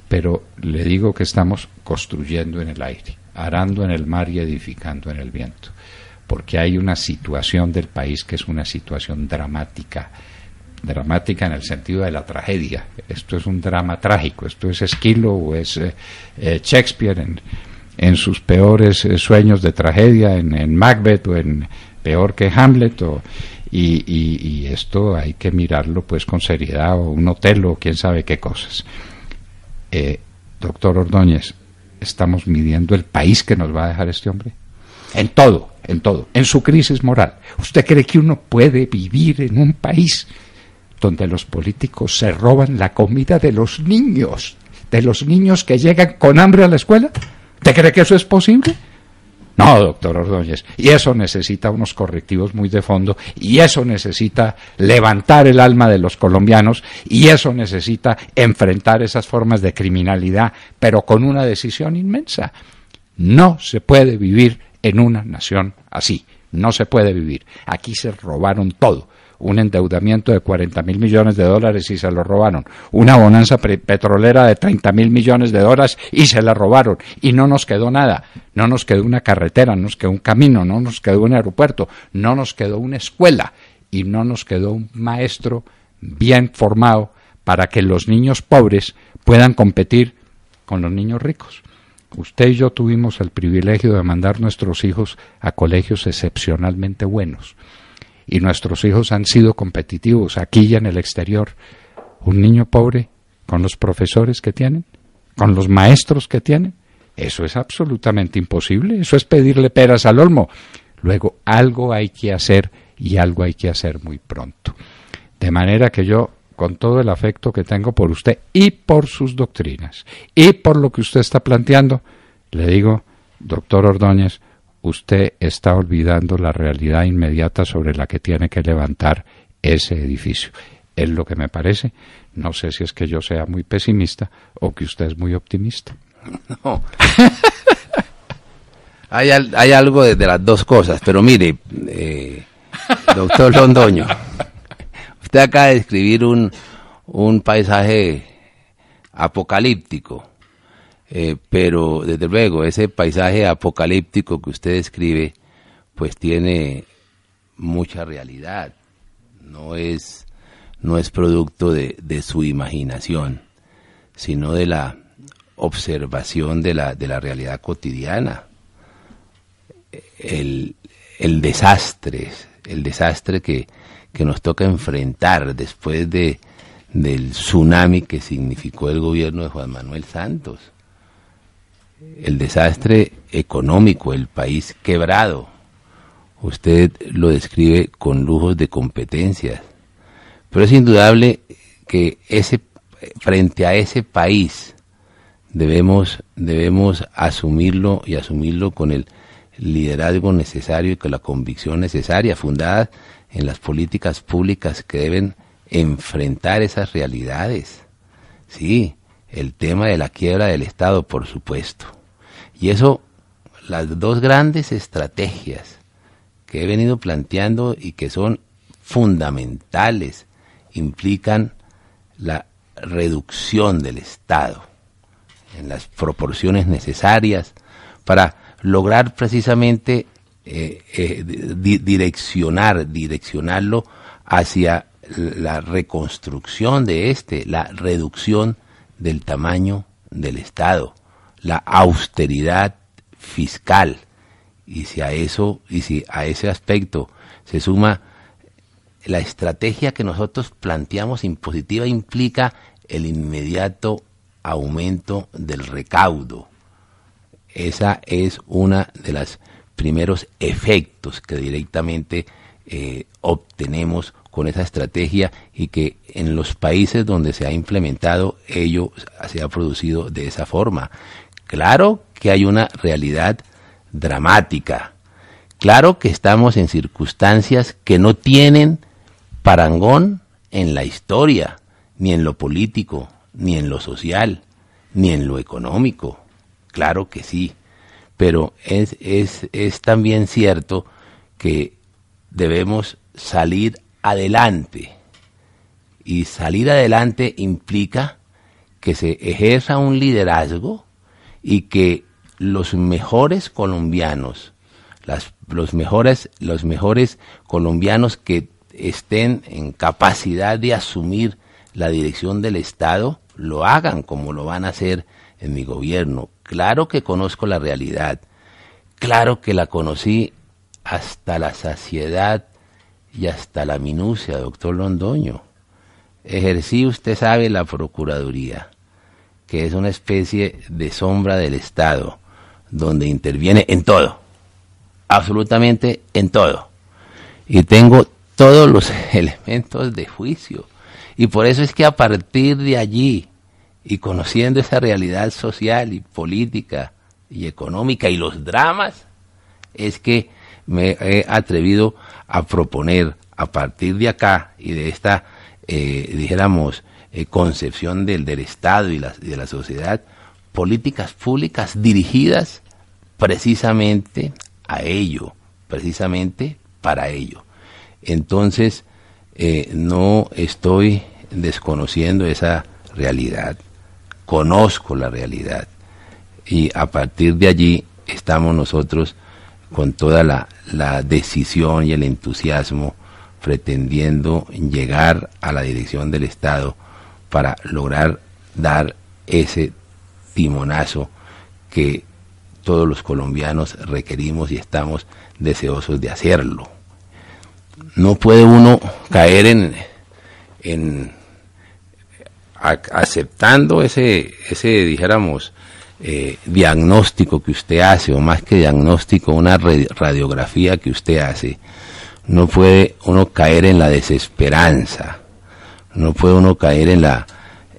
pero le digo que estamos construyendo en el aire arando en el mar y edificando en el viento porque hay una situación del país que es una situación dramática, dramática en el sentido de la tragedia. Esto es un drama trágico, esto es Esquilo o es eh, eh, Shakespeare en, en, sus peores eh, sueños de tragedia, en, Macbeth o en peor que Hamlet o, y, y, esto hay que mirarlo pues con seriedad o un hotel o quién sabe qué cosas. doctor Ordóñez, ¿estamos midiendo el país que nos va a dejar este hombre? en todo, en todo, en su crisis moral. ¿Usted cree que uno puede vivir en un país donde los políticos se roban la comida de los niños, de los niños que llegan con hambre a la escuela? ¿Usted cree que eso es posible? No, doctor Ordóñez, y eso necesita unos correctivos muy de fondo, y eso necesita levantar el alma de los colombianos, y eso necesita enfrentar esas formas de criminalidad, pero con una decisión inmensa. No se puede vivir en una nación así. No se puede vivir. Aquí se robaron todo. Un endeudamiento de 40 mil millones de dólares y se lo robaron. Una bonanza petrolera de 30 mil millones de dólares y se la robaron. Y no nos quedó nada. No nos quedó una carretera, no nos quedó un camino, no nos quedó un aeropuerto, no nos quedó una escuela y no nos quedó un maestro bien formado para que los niños pobres puedan competir con los niños ricos. Usted y yo tuvimos el privilegio de mandar nuestros hijos a colegios excepcionalmente buenos. Y nuestros hijos han sido competitivos aquí y en el exterior. Un niño pobre, con los profesores que tienen, con los maestros que tienen, eso es absolutamente imposible. Eso es pedirle peras al olmo. Luego, algo hay que hacer y algo hay que hacer muy pronto. De manera que yo con todo el afecto que tengo por usted y por sus doctrinas y por lo que usted está planteando, le digo, doctor Ordóñez, usted está olvidando la realidad inmediata sobre la que tiene que levantar ese edificio. Es lo que me parece. No sé si es que yo sea muy pesimista o que usted es muy optimista. No. [LAUGHS] hay, hay, algo de, las dos cosas, pero mire, eh, doctor Londoño. Usted acaba de escribir un, paisaje apocalíptico, eh, pero desde luego ese paisaje apocalíptico que usted describe, pues tiene mucha realidad, no es, no es producto de, su imaginación, sino de la observación de la, de la realidad cotidiana. El, el desastre, el desastre que, que nos toca enfrentar después de, del tsunami que significó el gobierno de Juan Manuel Santos. El desastre económico, el país quebrado. Usted lo describe con lujos de competencias. Pero es indudable que ese, frente a ese país debemos, debemos asumirlo y asumirlo con el liderazgo necesario y con la convicción necesaria, fundada en las políticas públicas que deben enfrentar esas realidades. Sí, el tema de la quiebra del Estado, por supuesto. Y eso, las dos grandes estrategias que he venido planteando y que son fundamentales, implican la reducción del Estado en las proporciones necesarias para lograr precisamente eh, eh, direccionar, direccionarlo hacia la reconstrucción de este, la reducción del tamaño del Estado, la austeridad fiscal. Y si a eso, y si a ese aspecto se suma la estrategia que nosotros planteamos impositiva implica el inmediato aumento del recaudo. Esa es una de las primeros efectos que directamente eh, obtenemos con esa estrategia y que en los países donde se ha implementado ello se ha producido de esa forma. Claro que hay una realidad dramática. Claro que estamos en circunstancias que no tienen parangón en la historia, ni en lo político, ni en lo social, ni en lo económico. Claro que sí pero es, es, también cierto que debemos salir adelante. Y salir adelante implica que se ejerza un liderazgo y que los mejores colombianos, los, mejores, los mejores colombianos que estén en capacidad de asumir la dirección del Estado, lo hagan como lo van a hacer en mi gobierno. Claro que conozco la realidad. Claro que la conocí hasta la saciedad y hasta la minucia, doctor Londoño. Ejercí, usted sabe, la Procuraduría, que es una especie de sombra del Estado, donde interviene en todo, absolutamente en todo. Y tengo todos los [LAUGHS] elementos de juicio. Y por eso es que a partir de allí, y conociendo esa realidad social y política y económica y los dramas, es que me he atrevido a proponer a partir de acá y de esta, eh, dijéramos, eh, concepción del, del Estado y, de la sociedad, políticas públicas dirigidas precisamente a ello, precisamente para ello. Entonces, eh, no estoy desconociendo esa realidad conozco la realidad. Y a partir de allí estamos nosotros con toda la, decisión y el entusiasmo pretendiendo llegar a la dirección del Estado para lograr dar ese timonazo que todos los colombianos requerimos y estamos deseosos de hacerlo. No puede uno caer en, en aceptando ese, ese dijéramos, eh, diagnóstico que usted hace, o más que diagnóstico, una radiografía que usted hace, no puede uno caer en la desesperanza, no puede uno caer en la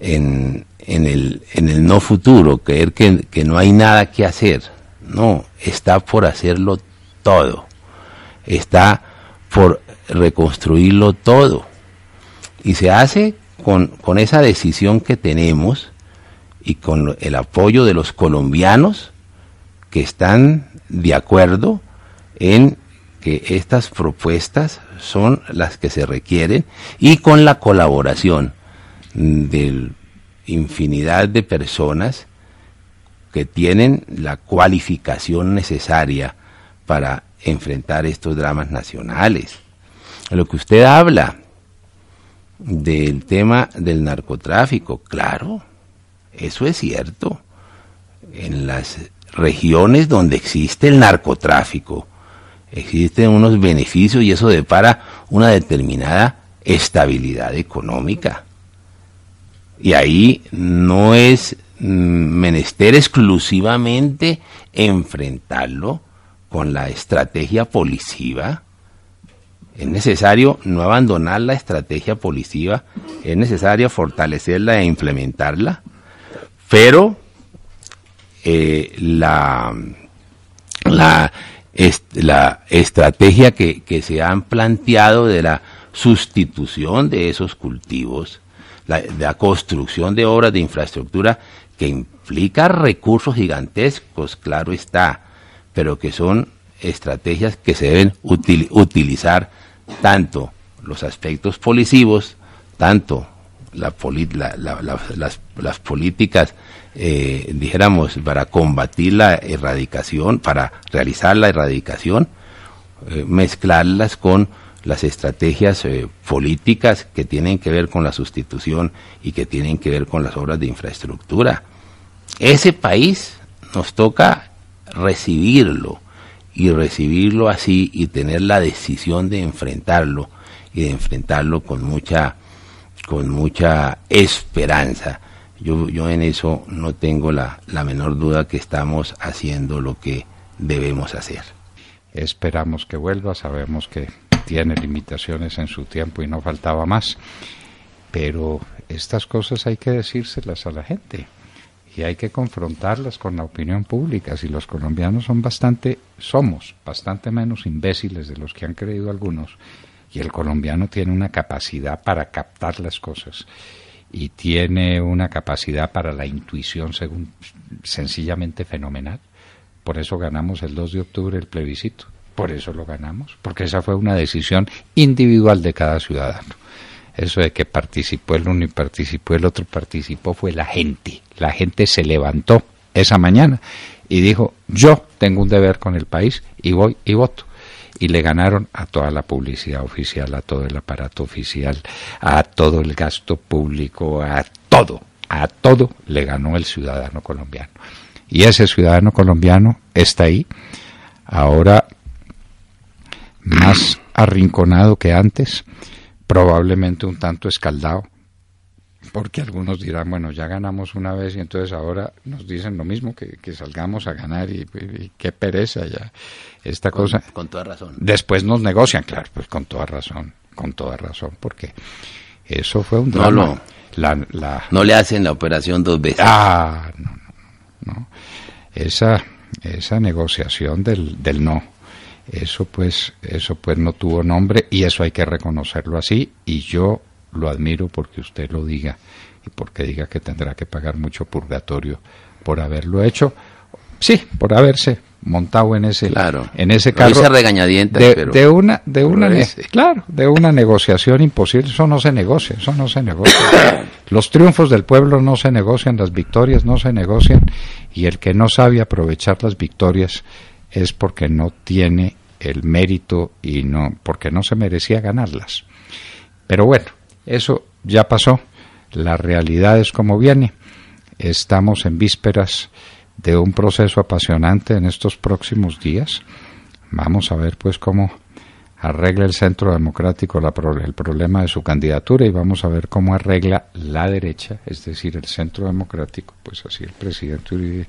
en, en, el, en el no futuro, creer que, que no hay nada que hacer. No, está por hacerlo todo, está por reconstruirlo todo. Y se hace con, esa decisión que tenemos y con el apoyo de los colombianos que están de acuerdo en que estas propuestas son las que se requieren y con la colaboración de infinidad de personas que tienen la cualificación necesaria para enfrentar estos dramas nacionales. Lo que usted habla, del tema del narcotráfico. Claro, eso es cierto. En las regiones donde existe el narcotráfico, existen unos beneficios y eso depara una determinada estabilidad económica. Y ahí no es mm, menester exclusivamente enfrentarlo con la estrategia policiva, es necesario no abandonar la estrategia policiva, es necesario fortalecerla e implementarla, pero eh, la, la, estrategia que, se han planteado de la sustitución de esos cultivos, la, la construcción de obras de infraestructura que implica recursos gigantescos, claro está, pero que son estrategias que se deben utilizar tanto los aspectos policivos, tanto las, políticas, eh, dijéramos, para combatir la erradicación, para realizar la erradicación, eh, mezclarlas con las estrategias eh, políticas que tienen que ver con la sustitución y que tienen que ver con las obras de infraestructura. Ese país nos toca recibirlo, y recibirlo así y tener la decisión de enfrentarlo y de enfrentarlo con mucha con mucha esperanza. Yo, yo en eso no tengo la, la menor duda que estamos haciendo lo que debemos hacer. Esperamos que vuelva, sabemos que tiene limitaciones en su tiempo y no faltaba más, pero estas cosas hay que decírselas a la gente. Y hay que confrontarlas con la opinión pública. Si los colombianos son bastante, somos bastante menos imbéciles de los que han creído algunos, y el colombiano tiene una capacidad para captar las cosas y tiene una capacidad para la intuición según, sencillamente fenomenal. Por eso ganamos el 2 de octubre el plebiscito, por eso lo ganamos, porque esa fue una decisión individual de cada ciudadano. Eso de que participó el uno y participó el otro, participó fue la gente. La gente se levantó esa mañana y dijo, yo tengo un deber con el país y voy y voto. Y le ganaron a toda la publicidad oficial, a todo el aparato oficial, a todo el gasto público, a todo, a todo le ganó el ciudadano colombiano. Y ese ciudadano colombiano está ahí, ahora más arrinconado que antes, probablemente un tanto escaldado, porque algunos dirán, bueno, ya ganamos una vez y entonces ahora nos dicen lo mismo, que, salgamos a ganar y, qué pereza ya esta cosa. Con toda razón. Después nos negocian, claro, pues con toda razón, con toda razón, porque eso fue un drama. No, no. La, no le hacen la operación dos veces. Ah, no, no, no. Esa, esa negociación del, del no eso pues, eso pues no tuvo nombre y eso hay que reconocerlo así y yo lo admiro porque usted lo diga y porque diga que tendrá que pagar mucho purgatorio por haberlo hecho. Sí, por haberse montado en ese claro, en ese carro de una de una claro de una negociación imposible eso no se negocia eso no se negocia [COUGHS] los triunfos del pueblo no se negocian las victorias no se negocian y el que no sabe aprovechar las victorias es porque no tiene el mérito y no, porque no se merecía ganarlas. Pero bueno, eso ya pasó. La realidad es como viene. Estamos en vísperas de un proceso apasionante en estos próximos días. Vamos a ver pues cómo Arregla el centro democrático la el problema de su candidatura y vamos a ver cómo arregla la derecha, es decir, el centro democrático, pues así el presidente Uribe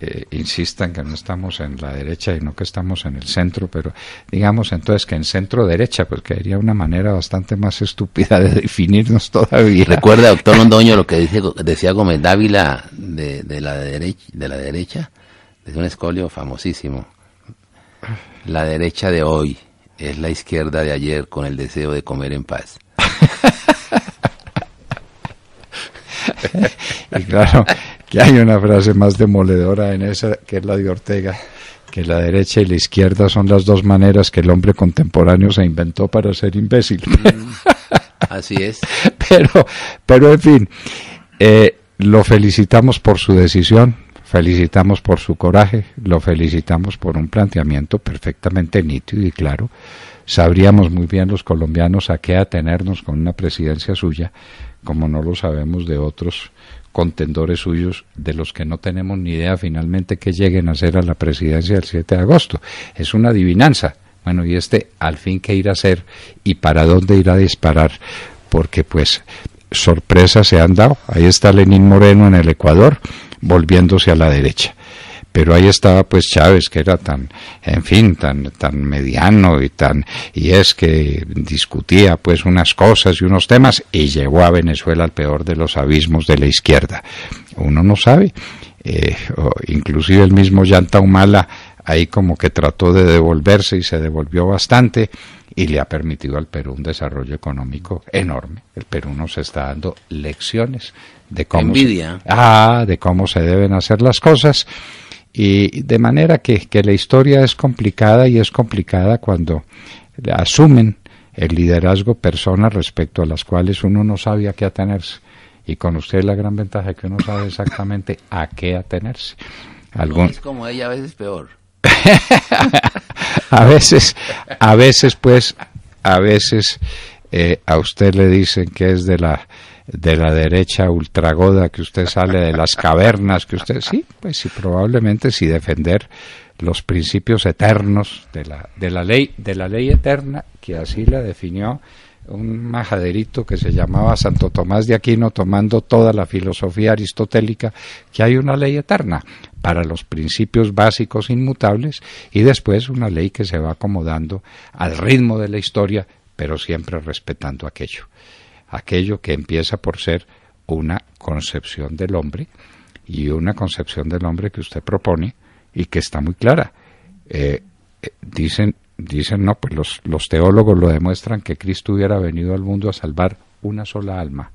eh, insista en que no estamos en la derecha y no que estamos en el centro, pero digamos entonces que en centro derecha, pues que sería una manera bastante más estúpida de definirnos todavía. Recuerda, doctor [LAUGHS] Londoño, lo que dice, decía Gómez Dávila de, la derecha, de la derecha, un escolio famosísimo. La derecha de hoy es la izquierda de ayer con el deseo de comer en paz. [LAUGHS] y claro, que hay una frase más demoledora en esa, que es la de Ortega, que la derecha y la izquierda son las dos maneras que el hombre contemporáneo se inventó para ser imbécil. Mm, así es. [LAUGHS] Pero, pero en fin, eh, lo felicitamos por su decisión, felicitamos por su coraje, lo felicitamos por un planteamiento perfectamente nítido y claro. Sabríamos muy bien los colombianos a qué atenernos con una presidencia suya, como no lo sabemos de otros contendores suyos de los que no tenemos ni idea finalmente que lleguen a ser a la presidencia del 7 de agosto. Es una adivinanza. Bueno, y este al fin qué irá a hacer y para dónde irá a disparar, porque pues sorpresas se han dado. Ahí está Lenín Moreno en el Ecuador, volviéndose a la derecha pero ahí estaba pues Chávez que era tan en fin tan tan mediano y tan y es que discutía pues unas cosas y unos temas y llegó a Venezuela al peor de los abismos de la izquierda uno no sabe eh, inclusive el mismo Yanta Humala ahí como que trató de devolverse y se devolvió bastante y le ha permitido al Perú un desarrollo económico enorme. El Perú nos está dando lecciones de cómo Se, ah, de cómo se deben hacer las cosas y de manera que, la historia es complicada y es complicada cuando asumen el liderazgo personas respecto a las cuales uno no sabe a qué atenerse y con usted la gran ventaja es que uno sabe exactamente a qué atenerse. es como ella, a veces peor. [LAUGHS] a veces, a veces, pues, a veces eh, a usted le dicen que es de la de la derecha ultragoda, que usted sale de las cavernas, que usted sí, pues sí, probablemente sí defender los principios eternos de la de la ley de la ley eterna que así la definió un majaderito que se llamaba Santo Tomás de Aquino tomando toda la filosofía aristotélica que hay una ley eterna para los principios básicos inmutables y después una ley que se va acomodando al ritmo de la historia pero siempre respetando aquello aquello que empieza por ser una concepción del hombre y una concepción del hombre que usted propone y que está muy clara eh, eh, dicen dicen, no, pues los, los teólogos lo demuestran que Cristo hubiera venido al mundo a salvar una sola alma,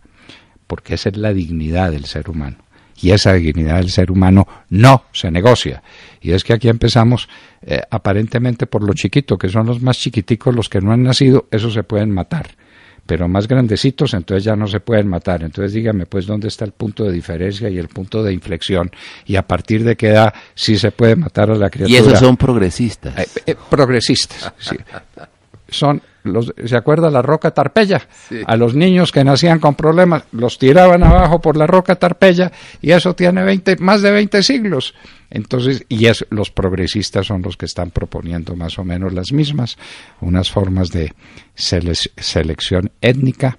porque esa es la dignidad del ser humano. Y esa dignidad del ser humano no se negocia. Y es que aquí empezamos eh, aparentemente por lo chiquito, que son los más chiquiticos, los que no han nacido, esos se pueden matar pero más grandecitos, entonces ya no se pueden matar. Entonces dígame, pues, ¿dónde está el punto de diferencia y el punto de inflexión? Y a partir de qué edad sí se puede matar a la criatura. Y esos son progresistas. Eh, eh, progresistas, sí. Son ¿se acuerda la roca tarpeya? A los niños que nacían con problemas, los tiraban abajo por la roca tarpeya y eso tiene 20, más de 20 siglos. Entonces, y los progresistas son los que están proponiendo más o menos las mismas, unas formas de selección étnica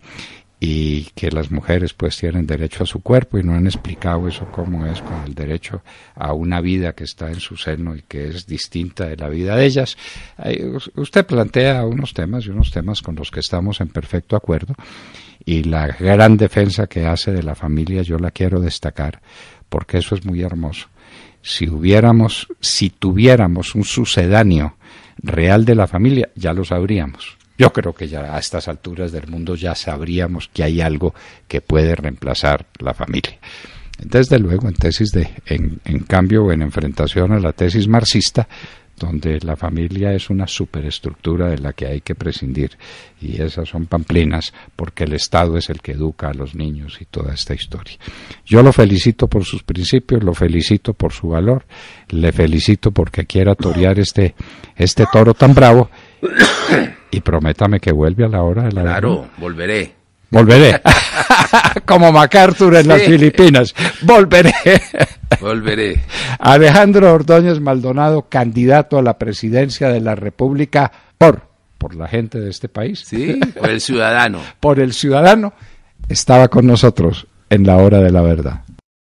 y que las mujeres pues tienen derecho a su cuerpo y no han explicado eso cómo es con el derecho a una vida que está en su seno y que es distinta de la vida de ellas. Usted plantea unos temas y unos temas con los que estamos en perfecto acuerdo y la gran defensa que hace de la familia yo la quiero destacar porque eso es muy hermoso. Si hubiéramos, si tuviéramos un sucedáneo real de la familia, ya lo sabríamos yo creo que ya a estas alturas del mundo ya sabríamos que hay algo que puede reemplazar la familia. Desde luego, en tesis de, en, cambio, en enfrentación a la tesis marxista, donde la familia es una superestructura de la que hay que prescindir y esas son pamplinas porque el Estado es el que educa a los niños y toda esta historia. Yo lo felicito por sus principios, lo felicito por su valor, le felicito porque quiera torear este, este toro tan bravo [COUGHS] y prométame que vuelve a la hora de la Claro, volveré. Volveré. [LAUGHS] Como MacArthur en las Filipinas. Volveré. Volveré. Alejandro Ordóñez Maldonado, candidato a la presidencia de la República por, por la gente de este país. Sí, por el ciudadano. [LAUGHS] por el ciudadano. Estaba con nosotros en la hora de la verdad.